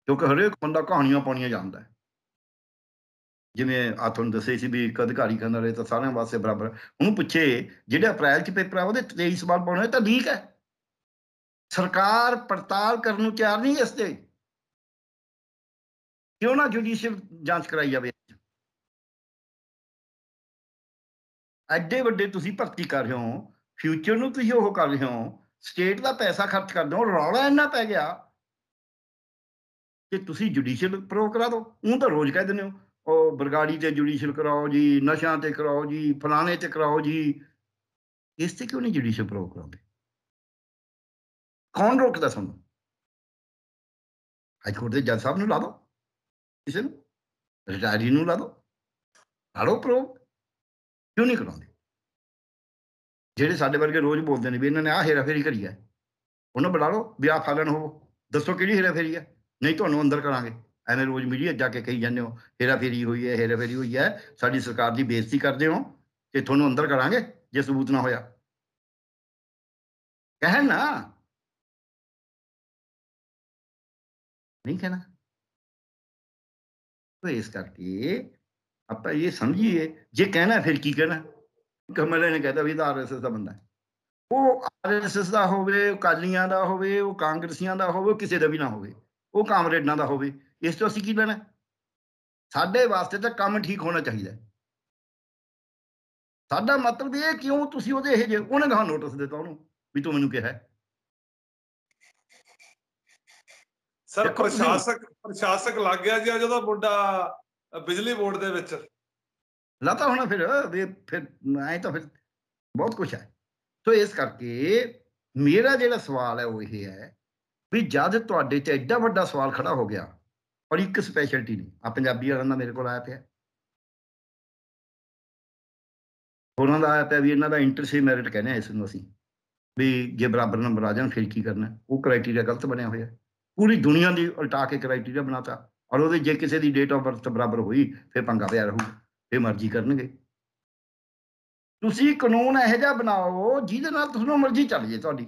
ਕਿਉਂਕਿ ਹਰੇਕ ਬੰਦਾ ਕਹਾਣੀਆਂ ਪਾਉਣੀਆਂ ਜਾਂਦਾ ਹੈ ਜਿਵੇਂ ਆ ਤੁਹਾਨੂੰ ਦੱਸੇ ਸੀ ਵੀ ਇੱਕ ਅਧਿਕਾਰੀ ਕਹਿੰਦਾ ਰਹੇ ਤਾਂ ਸਾਰਿਆਂ ਵਾਸਤੇ ਬਰਾਬਰ ਉਹਨੂੰ ਪੁੱਛੇ ਜਿਹੜਾ ਅਪ੍ਰੈਲ 'ਚ ਪੇਪਰ ਆ ਉਹਦੇ 23 ਸਵਾਲ ਪਾਉਣੇ ਤਾਂ ਠੀਕ ਹੈ ਸਰਕਾਰ
ਪੜਤਾਲ ਕਰਨ ਨੂੰ ਤਿਆਰ ਨਹੀਂ ਇਸ ਤੇ ਕਿਉਂ ਨਾ ਜੁਡੀਸ਼ੀਅਲ ਜਾਂਚ ਕਰਾਈ ਜਾਵੇ ਅੱਡੇ ਵੱਡੇ
ਤੁਸੀਂ ਭਰਤੀ ਕਰ ਰਹੇ ਹੋ ਫਿਊਚਰ ਨੂੰ ਤੁਸੀਂ ਉਹ ਕਰ ਰਹੇ ਹੋ ਸਟੇਟ ਦਾ ਪੈਸਾ ਖਰਚ ਕਰਦੇ ਹੋ ਰੌਲਾ ਇੰਨਾ ਪੈ ਗਿਆ ਕਿ ਤੁਸੀਂ ਜੁਡੀਸ਼ੀਅਲ ਪ੍ਰੋ ਕਰਾ ਦੋ ਉਹ ਤਾਂ ਰੋਜ਼ ਕਹਿ ਦਿੰਦੇ ਹੋ ਉਹ ਬਰਗਾੜੀ ਤੇ ਜੁਡੀਸ਼ੀਅਲ ਕਰਾਓ ਜੀ ਨਸ਼ਿਆਂ ਤੇ ਕਰਾਓ ਜੀ ਫਲਾਣੇ ਤੇ ਕਰਾਓ ਜੀ
ਇਸ ਤੇ ਕਿਉਂ ਨਹੀਂ ਜੁਡੀਸ਼ੀਅਲ ਪ੍ਰੋ ਕਰਾਉਂਦੇ ਕੌਣ ਰੋਕਦਾ ਤੁਹਾਨੂੰ ਹਾਈ ਕੋਰਟ ਦੇ ਜੱਜ ਸਾਹਿਬ ਨੂੰ ਲਾ ਦੋ ਕਿਸੇ ਨੂੰ ਰਿਟਾਇਰੀ ਨੂੰ ਲਾ ਦੋ ਲਾੜੋ ਪ੍ਰੋਬ ਕਿਉਂ ਨਹੀਂ ਕਰਾਉਂਦੇ
ਜਿਹੜੇ ਸਾਡੇ ਵਰਗੇ ਰੋਜ਼ ਬੋਲਦੇ ਨੇ ਵੀ ਇਹਨਾਂ ਨੇ ਆਹ ਫੇਰੀ ਕਰੀ ਹੈ ਉਹਨੂੰ ਬੁਲਾ ਲਓ ਵੀ ਆਹ ਫਾਲਣ ਹੋ ਦੱਸੋ ਕਿਹੜੀ ਹੇਰਾ ਫੇਰੀ ਹੈ ਨਹੀਂ ਤੁਹਾਨੂੰ ਅੰਦਰ ਕਰਾਂਗੇ ਐਵੇਂ ਰੋਜ਼ ਮੀਡੀਆ ਜਾ ਕੇ ਕਹੀ ਜਾਂਦੇ ਹੋ ਹੇਰਾ ਫੇਰੀ ਹੋਈ ਹੈ ਫੇਰੀ ਹੋਈ ਹੈ ਸਾਡੀ ਸਰਕਾਰ ਦੀ ਬੇਇੱਜ਼ਤੀ ਕਰਦੇ ਹੋ ਤੇ ਤੁਹਾਨੂੰ ਅੰਦਰ ਕਰਾਂਗੇ
ਜੇ ਸਬੂਤ ਨਾ ਹੋਇਆ ਕਹਿਣ ਨਾ ਨਹੀਂ ਕਹਿਣਾ तो ਇਸ ਕਰਕੇ ਆਪਾਂ ਇਹ ਸਮਝੀਏ ਜੇ ਕਹਿਣਾ ਫਿਰ ਕੀ ਕਹਿਣਾ ਕਮਲੇ
ਨੇ ਕਹਤਾ ਵੀ ਇਹ ਆਰਐਸਐਸ ਦਾ ਬੰਦਾ ਹੈ ਉਹ ਆਰਐਸਐਸ ਦਾ ਹੋਵੇ ਉਹ ਕਾਲੀਆਂ ਦਾ ਹੋਵੇ ਉਹ ਕਾਂਗਰਸੀਆਂ ਦਾ ਹੋਵੇ ਕਿਸੇ ਦਾ ਵੀ ਨਾ ਹੋਵੇ ਉਹ ਕਾਮਰੇਡਾਂ ਦਾ ਹੋਵੇ ਇਸ ਤੋਂ ਅਸੀਂ ਕੀ ਲੈਣਾ ਸਾਡੇ ਵਾਸਤੇ ਤਾਂ ਕੰਮ ਠੀਕ ਹੋਣਾ ਚਾਹੀਦਾ ਸਾਡਾ ਮਤਲਬ ਇਹ ਕਿਉਂ ਤੁਸੀਂ ਉਹਦੇ ਇਹ ਜੇ ਉਹਨੇ ਗਾਹ ਨੋਟਿਸ ਦਿੱਤਾ ਉਹਨੂੰ
ਵੀ ਤੂੰ ਮੈਨੂੰ ਕਿਹਾ ਸਰ ਪ੍ਰਸ਼ਾਸਕ ਪ੍ਰਸ਼ਾਸਕ ਲੱਗ ਗਿਆ ਜੀ ਜਦੋਂ ਮੁੰਡਾ ਬਿਜਲੀ ਬੋਰਡ ਦੇ ਵਿੱਚ
ਨਾ ਤਾਂ ਹੁਣ ਫਿਰ ਫਿਰ ਐ ਤਾਂ ਫਿਰ ਬਹੁਤ ਕੁਝ ਹੈ ਸੋ ਇਸ ਕਰਕੇ ਮੇਰਾ ਜਿਹੜਾ ਸਵਾਲ ਹੈ ਉਹ ਇਹ ਹੈ ਵੀ ਜਦ ਤੁਹਾਡੇ ਤੇ ਐਡਾ ਵੱਡਾ ਸਵਾਲ ਖੜਾ ਹੋ ਗਿਆ ਔਰ ਇੱਕ ਸਪੈਸ਼ਲਟੀ ਨਹੀਂ ਆ ਪੰਜਾਬੀ ਵਾਲਿਆਂ ਦਾ ਮੇਰੇ ਕੋਲ ਆਇਆ ਪਿਆ
ਉਹਨਾਂ ਦਾ ਆਇਆ ਪਿਆ ਵੀ
ਇਹਨਾਂ ਦਾ ਇੰਟਰਸੀ ਮੈਰਿਟ ਕਹਿੰਦੇ ਆ ਇਸ ਨੂੰ ਅਸੀਂ ਵੀ ਜੇ ਬਰਾਬਰ ਨੰਬਰ ਆ ਜਾਣ ਫਿਰ ਕੀ ਕਰਨਾ ਉਹ ਕ੍ਰਾਈਟੇਰੀਆ ਗਲਤ ਬਣਿਆ ਹੋਇਆ ਪੂਰੀ ਦੁਨੀਆ ਦੀ ਉਲਟਾ ਕੇ ਕ੍ਰਾਈਟੇਰੀਆ ਬਣਾਤਾ ਔਰ ਉਹਦੇ ਜੇ ਕਿਸੇ ਦੀ ਡੇਟ ਆਫ ਬਰਥ ਬਰਾਬਰ ਹੋਈ ਫਿਰ ਪੰਗਾ ਪਿਆ ਰਹੂ ਫਿਰ ਮਰਜ਼ੀ ਕਰਨਗੇ ਤੁਸੀਂ
ਕਾਨੂੰਨ ਇਹੋ ਜਿਹਾ ਬਣਾਓ ਜਿਹਦੇ ਨਾਲ ਤੁਹਾਨੂੰ ਮਰਜ਼ੀ ਚੱਲ ਜੇ ਤੁਹਾਡੀ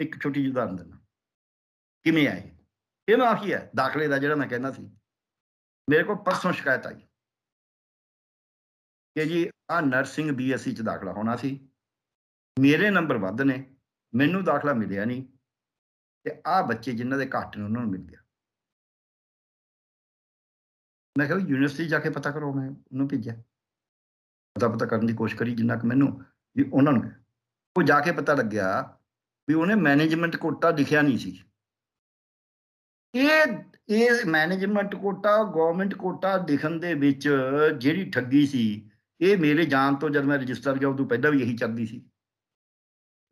ਇੱਕ ਛੋਟੀ ਜਿਹੀ ਉਦਾਹਰਨ ਦਿੰਦਾ ਕਿਵੇਂ ਆਏ ਇਹ ਨਾ ਹੈ ਦਾਖਲੇ ਦਾ ਜਿਹੜਾ ਮੈਂ ਕਹਿੰਦਾ ਸੀ ਮੇਰੇ ਕੋਲ ਪਰਸੋਂ ਸ਼ਿਕਾਇਤ ਆਈ
ਕਿ ਜੀ ਆ ਨਰਸਿੰਗ ਬੀਐਸਸੀ e ਚ ਦਾਖਲਾ ਹੋਣਾ ਸੀ ਮੇਰੇ ਨੰਬਰ ਵੱਧ ਨੇ ਮੈਨੂੰ ਦਾਖਲਾ ਮਿਲਿਆ ਨਹੀਂ ਤੇ ਆਹ ਬੱਚੇ ਜਿਨ੍ਹਾਂ ਦੇ ਘੱਟ ਨੇ ਉਹਨਾਂ ਨੂੰ ਮਿਲ ਗਿਆ
ਮੈਂ ਕਿਹਾ ਯੂਨੀਵਰਸਿਟੀ ਜਾ ਕੇ ਪਤਾ ਕਰੋ ਮੈਂ ਉਹਨੂੰ ਭੇਜਿਆ ਪਤਾ ਪਤਾ ਕਰਨ ਦੀ ਕੋਸ਼ਿਸ਼ ਕਰੀ ਜਿੰਨਾ ਕਿ ਮੈਨੂੰ ਵੀ ਉਹਨਾਂ ਨੂੰ ਉਹ ਜਾ ਕੇ
ਪਤਾ ਲੱਗਿਆ ਵੀ ਉਹਨੇ ਮੈਨੇਜਮੈਂਟ ਕੋਟਾ ਲਿਖਿਆ ਨਹੀਂ ਸੀ ਇਹ ਇਹ ਮੈਨੇਜਮੈਂਟ ਕੋਟਾ ਗਵਰਨਮੈਂਟ ਕੋਟਾ ਲਿਖਣ ਦੇ ਵਿੱਚ ਜਿਹੜੀ ਠੱਗੀ ਸੀ ਇਹ ਮੇਰੇ ਜਾਣ ਤੋਂ ਜਦ ਮੈਂ ਰਜਿਸਟਰ ਗਿਆ ਉਦੋਂ ਪਹਿਲਾਂ ਵੀ ਇਹੀ ਚੱਲਦੀ ਸੀ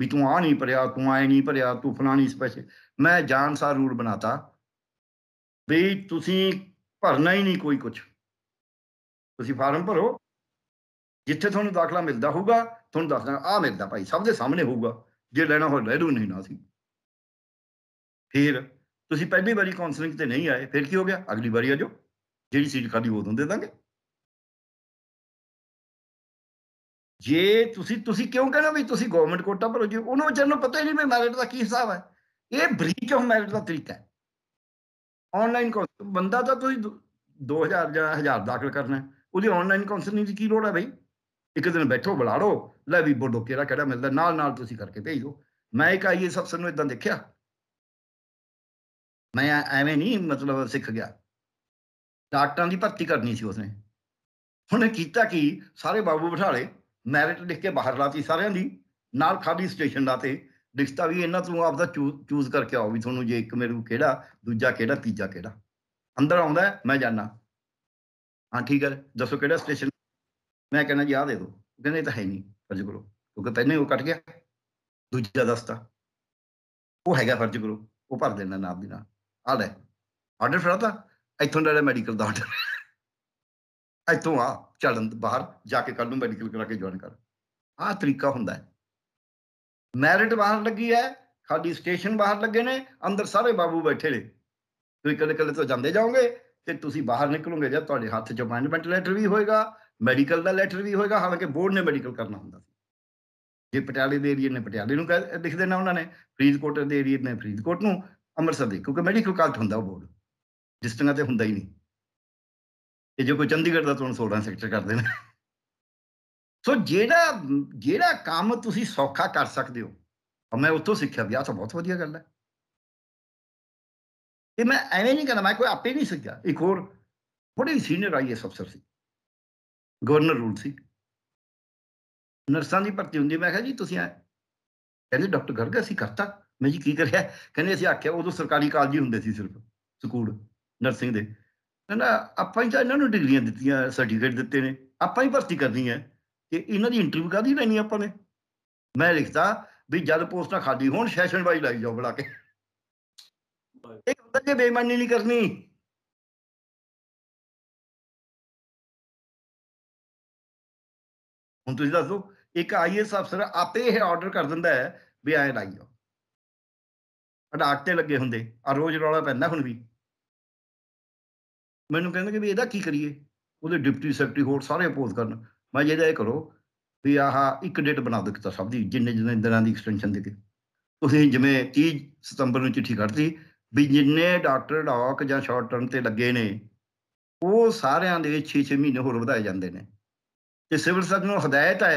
ਵੀ ਤੂੰ ਆ ਨਹੀਂ ਭਰਿਆ ਤੂੰ ਆਏ ਨਹੀਂ ਭਰਿਆ ਤੂੰ ਫਲਾਣੀ ਸਪੈਸ਼ਲ ਮੈਂ ਜਾਨਸਾ ਰੂਲ ਬਣਾਤਾ ਵੀ ਤੁਸੀਂ ਭਰਨਾ ਹੀ ਨਹੀਂ ਕੋਈ ਕੁਝ ਤੁਸੀਂ ਫਾਰਮ ਭਰੋ ਜਿੱਥੇ ਤੁਹਾਨੂੰ ਦਾਖਲਾ ਮਿਲਦਾ ਹੋਊਗਾ ਤੁਹਾਨੂੰ ਦੱਸਦਾ ਆ ਮਿਲਦਾ ਭਾਈ ਸਭ ਦੇ ਸਾਹਮਣੇ ਹੋਊਗਾ ਜੇ ਲੈਣਾ ਹੋਵੇ ਲੈ ਲੂ ਨਹੀਂ ਨਾ ਸੀ ਫਿਰ ਤੁਸੀਂ ਪਹਿਲੀ ਵਾਰੀ ਕਾਉਂਸਲਿੰਗ ਤੇ ਨਹੀਂ ਆਏ ਫਿਰ ਕੀ ਹੋ ਗਿਆ ਅਗਲੀ ਵਾਰੀ ਆ ਜਾਓ ਜਿਹੜੀ ਸੀਟ ਖਾਲੀ ਉਹ ਤੁਹਾਨੂੰ ਦੇ ਦਾਂਗੇ ਜੇ ਤੁਸੀਂ ਤੁਸੀਂ ਕਿਉਂ ਕਹਿੰਦੇ ਵੀ ਤੁਸੀਂ ਗਵਰਨਮੈਂਟ ਕੋਟਾ ਭਰੋ ਜੀ ਉਹਨਾਂ ਵਿਚਾਰ ਨੂੰ ਪਤਾ ਹੀ ਨਹੀਂ ਮੈਂ ਮੈਰਿਟ ਦਾ ਕੀ ਹਿਸਾਬ ਹੈ ਇਹ ਬ੍ਰੀਚ ਆਫ ਮੈਰਿਟ ਦਾ ਤਰੀਕਾ ਹੈ ਆਨਲਾਈਨ ਬੰਦਾ ਤਾਂ ਤੁਸੀਂ 2000 ਜਾਂ 1000 ਦਾਖਲ ਕਰਨਾ ਉਹਦੀ ਆਨਲਾਈਨ ਕਾਉਂਸਲਿੰਗ ਦੀ ਕੀ ਲੋੜ ਹੈ ਬਈ ਇੱਕ ਦਿਨ ਬੈਠੋ ਬੁਲਾੜੋ ਲੈ ਵੀ ਬੋਡੋ ਕਿਹੜਾ ਕਿਹੜਾ ਮਿਲਦਾ ਨਾਲ ਨਾਲ ਤੁਸੀਂ ਕਰਕੇ ਭੇਜੋ ਮੈਂ ਇੱਕ ਆਈਏ ਸਭ ਨੂੰ ਇਦਾਂ ਦੇਖਿਆ ਮੈਂ ਐਵੇਂ ਨਹੀਂ ਮਤਲਬ ਸਿੱਖ ਗਿਆ ਡਾਕਟਰਾਂ ਦੀ ਭਰਤੀ ਕਰਨੀ ਸੀ ਉਸਨੇ ਉਹਨੇ ਕੀਤਾ ਕਿ ਸਾਰੇ ਬਾਬੂ ਬਿਠਾ ਲਏ ਮੈਰਿਟ ਲਿਖ ਕੇ ਬਾਹਰ ਲਾਤੀ ਸਾਰਿਆਂ ਦੀ ਨਾਲ ਖਾਲੀ ਸਟੇਸ਼ਨ ਦਾ ਤੇ ਲਿਖਤਾ ਵੀ ਇਹਨਾਂ ਤੋਂ ਆਪਦਾ ਚੂਜ਼ ਕਰਕੇ ਆਓ ਵੀ ਤੁਹਾਨੂੰ ਜੇ ਇੱਕ ਮੇਰੂ ਕਿਹੜਾ ਦੂਜਾ ਕਿਹੜਾ ਤੀਜਾ ਕਿਹੜਾ ਅੰਦਰ ਆਉਂਦਾ ਮੈਂ ਜਾਣਾ ਹਾਂ ਠੀਕ ਹੈ ਦੱਸੋ ਕਿਹੜਾ ਸਟੇਸ਼ਨ ਮੈਂ ਕਹਿੰਦਾ ਜੀ ਆ ਦੇ ਦੋ ਕਹਿੰਦੇ ਤਾਂ ਹੈ ਨਹੀਂ ਫਰਜ਼ ਕਰੋ ਕਿਉਂਕਿ ਪਹਿਲੇ ਉਹ ਕੱਟ ਗਿਆ ਦੂਜਾ ਦਸਤਾ ਉਹ ਹੈਗਾ ਫਰਜ਼ ਕਰੋ ਉਹ ਭਰ ਦੇਣਾ ਨਾਮ ਦੀ ਨਾਲ ਆ ਲੈ ਆਰਡਰ ਫੜਾਤਾ ਇੱਥੋਂ ਦਾ ਮੈਡੀਕਲ ਦਾ ਆਰਡਰ ਇੱਥੋਂ ਆ ਚੜਨ ਬਾਹਰ ਜਾ ਕੇ ਕੱਲ ਨੂੰ ਮੈਡੀਕਲ ਕਰਾ ਕੇ ਜੁਆਇਨ ਕਰ ਆਹ ਤਰੀਕਾ ਹੁੰਦਾ ਹੈ ਮੈਰਿਟ ਬਾਹਰ ਲੱਗੀ ਹੈ ਖਾਲੀ ਸਟੇਸ਼ਨ ਬਾਹਰ ਲੱਗੇ ਨੇ ਅੰਦਰ ਸਾਰੇ ਬਾਬੂ ਬੈਠੇ ਨੇ ਤੁਸੀਂ ਕਦੇ ਕਦੇ ਤੋਂ ਜਾਂਦੇ ਜਾਓਗੇ ਤੇ ਤੁਸੀਂ ਬਾਹਰ ਨਿਕਲੋਗੇ ਜਦ ਤੁਹਾਡੇ ਹੱਥ 'ਚ ਅਪਾਇੰਟਮੈਂਟ ਲੈਟਰ ਵੀ ਹੋਏਗਾ ਮੈਡੀਕਲ ਦਾ ਲੈਟਰ ਵੀ ਹੋਏਗਾ ਹਾਲਾਂਕਿ ਬੋਰਡ ਨੇ ਮੈਡੀਕਲ ਕਰਨਾ ਹੁੰਦਾ ਸੀ ਜੇ ਪਟਿਆਲੇ ਦੇ ਏਰੀਆ ਨੇ ਪਟਿਆਲੇ ਨੂੰ ਲਿਖ ਦੇਣਾ ਉਹਨਾਂ ਨੇ ਫਰੀਦਕੋਟ ਦੇ ਏਰੀਆ ਨੇ ਫਰੀਦਕੋਟ ਨੂੰ ਅੰਮ੍ਰਿਤਸਰ ਦੇ ਕਿਉਂਕਿ ਮੈਡੀਕਲ ਕਾਲਜ ਹੁੰਦਾ ਉਹ ਬੋਰਡ ਡਿਸਟ੍ਰਿਕਟਾਂ ਤੇ ਹੁੰਦਾ ਹੀ ਨਹੀਂ ਤੇ ਜੇ ਕੋਈ ਚੰਡੀਗੜ੍ਹ ਦਾ ਤੁਹਾਨੂੰ 16 ਸੈਕਟਰ ਕਰ ਦੇਣਾ ਸੋ ਜਿਹੜਾ ਜਿਹੜਾ ਕੰਮ ਤੁਸੀਂ ਸੌਖਾ ਕਰ ਸਕਦੇ ਹੋ ਮੈਂ ਉੱਥੋਂ ਸਿੱਖਿਆ ਵੀ ਆ ਤਾਂ ਬਹੁਤ ਵਧੀਆ ਗੱਲ ਹੈ ਤੇ ਮੈਂ ਐਵੇਂ ਨਹੀਂ ਕਹਿੰਦਾ ਮੈਂ ਕੋਈ ਆਪੇ ਨਹੀਂ ਸਿੱਖਿਆ ਇੱਕ ਹੋਰ ਬੜੇ ਸੀਨੀਅਰ ਆਈਐਸ ਅਫਸਰ ਸੀ ਗਵਰਨਰ ਰੂਲ ਸੀ ਨਰਸਾਂ ਦੀ ਭਰਤੀ ਹੁੰਦੀ ਮੈਂ ਕਿਹਾ ਜੀ ਤੁਸੀਂ ਆ ਕਹਿੰਦੇ ਡਾਕਟਰ ਗਰਗ ਅਸੀਂ ਕਰਤਾ ਮੈਂ ਜੀ ਕੀ ਕਰਿਆ ਕਹਿੰਦੇ ਅਸੀਂ ਆਖਿਆ ਉਦੋਂ ਸਰਕਾਰੀ ਕਾਲਜ ਹੀ ਹੁੰਦੇ ਸੀ ਸਿਰਫ ਸਕੂਲ ਨਰਸਿੰਗ ਦੇ ਕਹਿੰਦਾ ਆਪਾਂ ਹੀ ਤਾਂ ਇਹਨਾਂ ਨੂੰ ਡਿਗਰੀਆਂ ਦਿੱਤੀਆਂ ਸਰਟੀਫਿਕੇਟ ਦਿੱਤੇ ਨੇ ਆਪਾਂ ਹੀ ਭਰਤੀ ਕਰਨੀ ਹੈ ਕਿ ਇਹਨਾਂ ਦੀ ਇੰਟਰਵਿਊ ਕਾਦੀ ਲੈਣੀ ਆਪਾਂ ਨੇ ਮੈਂ ਲਿਖਦਾ
ਵੀ ਜਦ ਪੋਸਟਾਂ ਖਾਲੀ ਹੋਣ ਸੈਸ਼ਨ ਵਾਈ ਲਾਈ ਜਾਓ ਬੁਲਾ ਕੇ ਇੱਕ ਹੁੰਦਾ ਕਿ ਬੇਈਮਾਨੀ ਨਹੀਂ ਕਰਨੀ ਹੁਣ ਤੁਸੀਂ ਦੱਸੋ ਇੱਕ ਆਈਐਸ ਅਫਸਰ ਆਪੇ ਇਹ ਆਰਡਰ ਕਰ ਦਿੰਦਾ ਹੈ
ਵੀ ਆਏ ਲਾਈਓ ਅਡਾਟ ਤੇ ਲੱਗੇ ਹੁੰਦੇ ਆ ਰੋਜ਼ ਰੌਲਾ ਪੈਂਦਾ ਹੁਣ ਵੀ ਮੈਨੂੰ ਕਹਿੰਦੇ ਕਿ ਵੀ ਇਹਦਾ ਕੀ ਕਰੀਏ ਉਹਦੇ ਡਿਪਟੀ ਸੈਕਟਰੀ ਹੋਰ ਸਾਰੇ ਅਪੋਜ਼ ਕਰਨ ਮੈਂ ਜਿਹਦਾ ਇਹ ਕਰੋ ਵੀ ਆਹ ਇੱਕ ਡੇਟ ਬਣਾ ਦੋ ਸਭ ਦੀ ਜਿੰਨੇ ਜਿੰਨੇ ਦਿਨਾਂ ਦੀ ਐਕਸਟੈਂਸ਼ਨ ਦੇ ਕੇ ਤੁਸੀਂ ਜਿਵੇਂ 30 ਸਤੰਬਰ ਨੂੰ ਚਿੱਠੀ ਕੱਢਤੀ ਵੀ ਜਿੰਨੇ ਡਾਕਟਰ ਡਾਕ ਜਾਂ ਸ਼ਾਰਟ ਟਰਮ ਤੇ ਲੱਗੇ ਨੇ ਉਹ ਸਾਰਿਆਂ ਦੇ 6-6 ਮਹੀਨੇ ਹੋਰ ਵਧਾਏ ਜਾਂਦੇ ਨੇ ਤੇ ਸਿਵਲ ਸਰਜਨ ਨੂੰ ਹਦਾਇਤ ਹੈ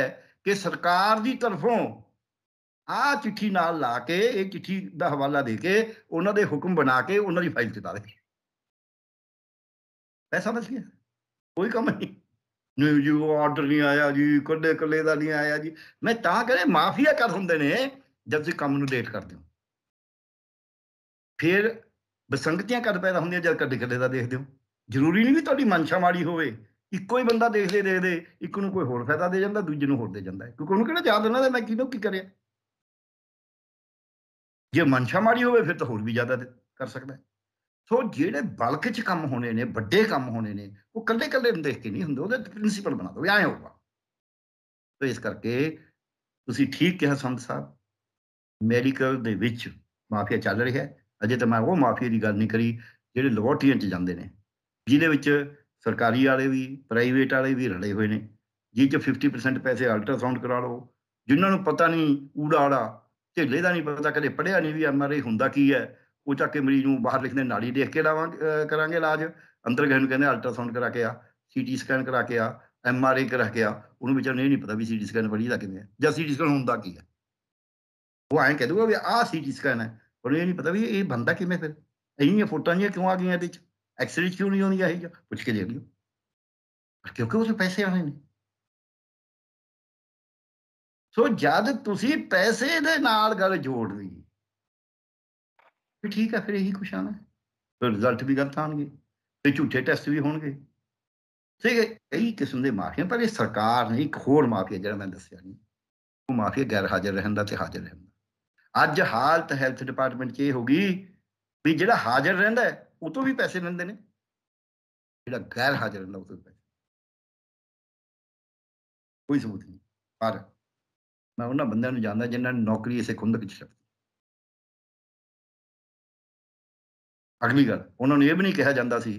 ਕਿ ਸਰਕਾਰ ਦੀ ਤਰਫੋਂ ਆ ਚਿੱਠੀ ਨਾਲ ਲਾ ਕੇ ਇਹ ਚਿੱਠੀ ਦਾ ਹਵਾਲਾ ਦੇ ਕੇ ਉਹਨਾਂ ਦੇ ਹੁਕਮ ਬਣਾ ਕੇ ਉਹਨਾਂ ਦੀ ਫਾਈਲ ਚ ਪਾ ਦੇ ਪੈਸਾ ਬਚ ਗਿਆ ਕੋਈ ਕੰਮ ਨਹੀਂ ਨਿਊ ਯੂ ਆਰਡਰ ਨਹੀਂ ਆਇਆ ਜੀ ਕੱਲੇ ਕੱਲੇ ਦਾ ਨਹੀਂ ਆਇਆ ਜੀ ਮੈਂ ਤਾਂ ਕਹਿੰਦੇ ਮਾਫੀਆ ਕਰ ਹੁੰਦੇ ਨੇ ਜਦ ਤੁਸੀਂ ਕੰਮ ਨੂੰ ਡੇਟ ਕਰਦੇ ਹੋ ਫਿਰ ਬਸੰਗਤੀਆਂ ਕਦ ਪੈਦਾ ਹੁੰਦੀਆਂ ਜਦ ਕੱਡੇ ਕੱਲੇ ਦਾ ਦੇਖਦੇ ਹੋ ਜ਼ਰੂਰੀ ਨਹੀਂ ਵੀ ਤੁਹਾਡੀ ਮਨਸ਼ਾ ਮਾੜੀ ਹੋਵੇ ਇੱਕੋ ਹੀ ਬੰਦਾ ਦੇਖਦੇ ਦੇਖਦੇ ਇੱਕ ਨੂੰ ਕੋਈ ਹੋਰ ਫਾਇਦਾ ਦੇ ਜਾਂਦਾ ਦੂਜੇ ਨੂੰ ਹੋਰ ਦੇ ਜਾਂਦਾ ਕਿਉਂਕਿ ਉਹਨੂੰ ਕਿਹੜਾ ਯਾਦ ਉਹਨਾਂ ਦਾ ਮੈਂ ਕਿਹਨੂੰ ਕੀ ਕਰਿਆ ਜੇ ਮਨਸ਼ਾ ਮਾੜੀ ਹੋਵੇ ਫਿਰ ਤਾਂ ਹੋਰ ਵੀ ਜ਼ਿਆਦਾ ਕਰ ਸਕਦਾ ਹੈ ਸੋ ਜਿਹੜੇ ਬਲਕ 'ਚ ਕੰਮ ਹੋਣੇ ਨੇ ਵੱਡੇ ਕੰਮ ਹੋਣੇ ਨੇ ਉਹ ਕੱਲੇ ਕੱਲੇ ਦੇਖ ਕੇ ਨਹੀਂ ਹੁੰਦੇ ਉਹਦੇ ਪ੍ਰਿੰਸੀਪਲ ਬਣਾ ਦੋ ਵੀ ਐਂ ਹੋਊਗਾ ਸੋ ਇਸ ਕਰਕੇ ਤੁਸੀਂ ਠੀਕ ਕਿਹਾ ਸੰਤ ਸਾਹਿਬ ਮੈਡੀਕਲ ਦੇ ਵਿੱਚ ਮਾਫੀਆ ਚੱਲ ਰਿਹਾ ਹੈ ਅਜੇ ਤਾਂ ਮੈਂ ਉਹ ਮਾਫੀਆ ਦੀ ਗੱਲ ਨਹੀਂ ਕਰੀ ਜਿਹੜੇ ਲੈਬੋਰਟਰੀਆਂ 'ਚ ਜਾਂਦੇ ਨੇ ਜਿਹਦੇ ਵਿੱਚ ਸਰਕਾਰੀ ਵਾਲੇ ਵੀ ਪ੍ਰਾਈਵੇਟ ਵਾਲੇ ਵੀ ਰਲੇ ਹੋਏ ਨੇ ਜਿਹ 'ਚ 50% ਪੈਸੇ ਅਲਟਰਾਸਾਊਂਡ ਕਰਾ ਲਓ ਜਿਨ੍ਹਾਂ ਨੂੰ ਪਤਾ ਨਹੀਂ ਊੜਾੜਾ ਢੇਲੇ ਦਾ ਨਹੀਂ ਪਤਾ ਕਦੇ ਪੜਿਆ ਨਹੀਂ ਵੀ ਐਮਆਰਆਈ ਹੁੰਦਾ ਕੀ ਹੈ ਉਹ ਚੱਕ ਕੇ ਮਰੀਜ਼ ਨੂੰ ਬਾਹਰ ਲਿਖਦੇ ਨਾਲੀ ਦੇਖ ਕੇ ਲਾਵਾਂਗੇ ਕਰਾਂਗੇ ਇਲਾਜ ਅੰਦਰ ਗਏ ਨੂੰ ਕਹਿੰਦੇ ਅਲਟਰਾਸਾਊਂਡ ਕਰਾ ਕੇ ਆ ਸੀਟੀ ਸਕੈਨ ਕਰਾ ਕੇ ਆ ਐਮਆਰਆਈ ਕਰਾ ਕੇ ਆ ਉਹਨੂੰ ਵਿਚਾਰ ਨਹੀਂ ਨਹੀਂ ਪਤਾ ਵੀ ਸੀਟੀ ਸਕੈਨ ਬੜੀ ਦਾ ਕਿਵੇਂ ਆ ਜਾਂ ਸੀਟੀ ਸਕੈਨ ਹੁੰਦਾ ਕੀ ਹੈ ਉਹ ਐਂ ਕਹਿ ਦੂਗਾ ਵੀ ਆ ਸੀਟੀ ਸਕੈਨ ਹੈ ਪਰ ਇਹ ਨਹੀਂ ਪਤਾ ਵੀ ਇਹ ਬੰਦਾ ਕਿਵੇਂ ਫਿਰ ਇੰਨੀਆਂ ਫੋਟੋਆਂ ਨਹੀਂ
ਕਿਉਂ ਆ ਗਈਆਂ ਇਹਦੇ ਚ ਐਕਸਰੇ ਕਿਉਂ ਨਹੀਂ ਆਉਂਦੀ ਇਹ ਪੁੱਛ ਕੇ ਦੇਖ ਲਿਓ ਕਿਉਂਕਿ ਉਸੇ ਪੈਸੇ ਆਣੇ ਨੇ ਸੋ ਜਦ ਤੁਸੀਂ ਪੈਸੇ ਦੇ ਨਾਲ ਗੱਲ ਜੋੜਨੀ ਫਿਰ ਠੀਕ ਆ ਫਿਰ ਇਹੀ ਕੁਛ ਆਣਾ ਫਿਰ
ਰਿਜ਼ਲਟ ਵੀ ਗਲਤ ਆਣਗੇ ਤੇ ਝੂਠੇ ਟੈਸਟ ਵੀ ਹੋਣਗੇ ਠੀਕ ਹੈ ਇਹੀ ਕਿਸਮ ਦੇ ਮਾਫੀਆ ਪਰ ਇਹ ਸਰਕਾਰ ਨੇ ਇੱਕ ਹੋਰ ਮਾਫੀਆ ਜਿਹੜਾ ਮੈਂ ਦੱਸਿਆ ਨਹੀਂ ਉਹ ਮਾਫੀਆ ਗੈਰ ਹਾਜ਼ਰ ਰਹਿਣ ਦਾ ਤੇ ਹਾਜ਼ਰ ਰਹਿਣ ਦਾ ਅੱਜ ਹਾਲਤ ਹੈਲਥ ਡਿਪਾਰਟਮੈਂਟ 'ਚ ਇਹ ਹੋ ਗਈ ਵੀ ਜਿਹੜਾ ਹਾਜ਼ਰ ਰਹਿੰਦਾ
ਉਹ ਤੋਂ ਵੀ ਪੈਸੇ ਲੈਂਦੇ ਨੇ ਜਿਹੜਾ ਗੈਰ ਹਾਜ਼ਰ ਰਹਿੰਦਾ ਉਹ ਤੋਂ ਪੈਸੇ ਕੋਈ ਸਬੂਤ ਨਹੀਂ ਪਰ ਮੈਂ ਉਹਨਾਂ ਬੰਦਿਆਂ ਨੂੰ ਜਾਣਦਾ ਜਿਨ੍ਹਾਂ ਨੇ ਨੌਕਰੀ ਇਸੇ ਖੁੰਦਕ 'ਚ ਛੱਡੀ ਅਗਲੀ ਗੱਲ ਉਹਨਾਂ ਨੂੰ ਇਹ ਵੀ ਨਹੀਂ ਕਿਹਾ ਜਾਂਦਾ ਸੀ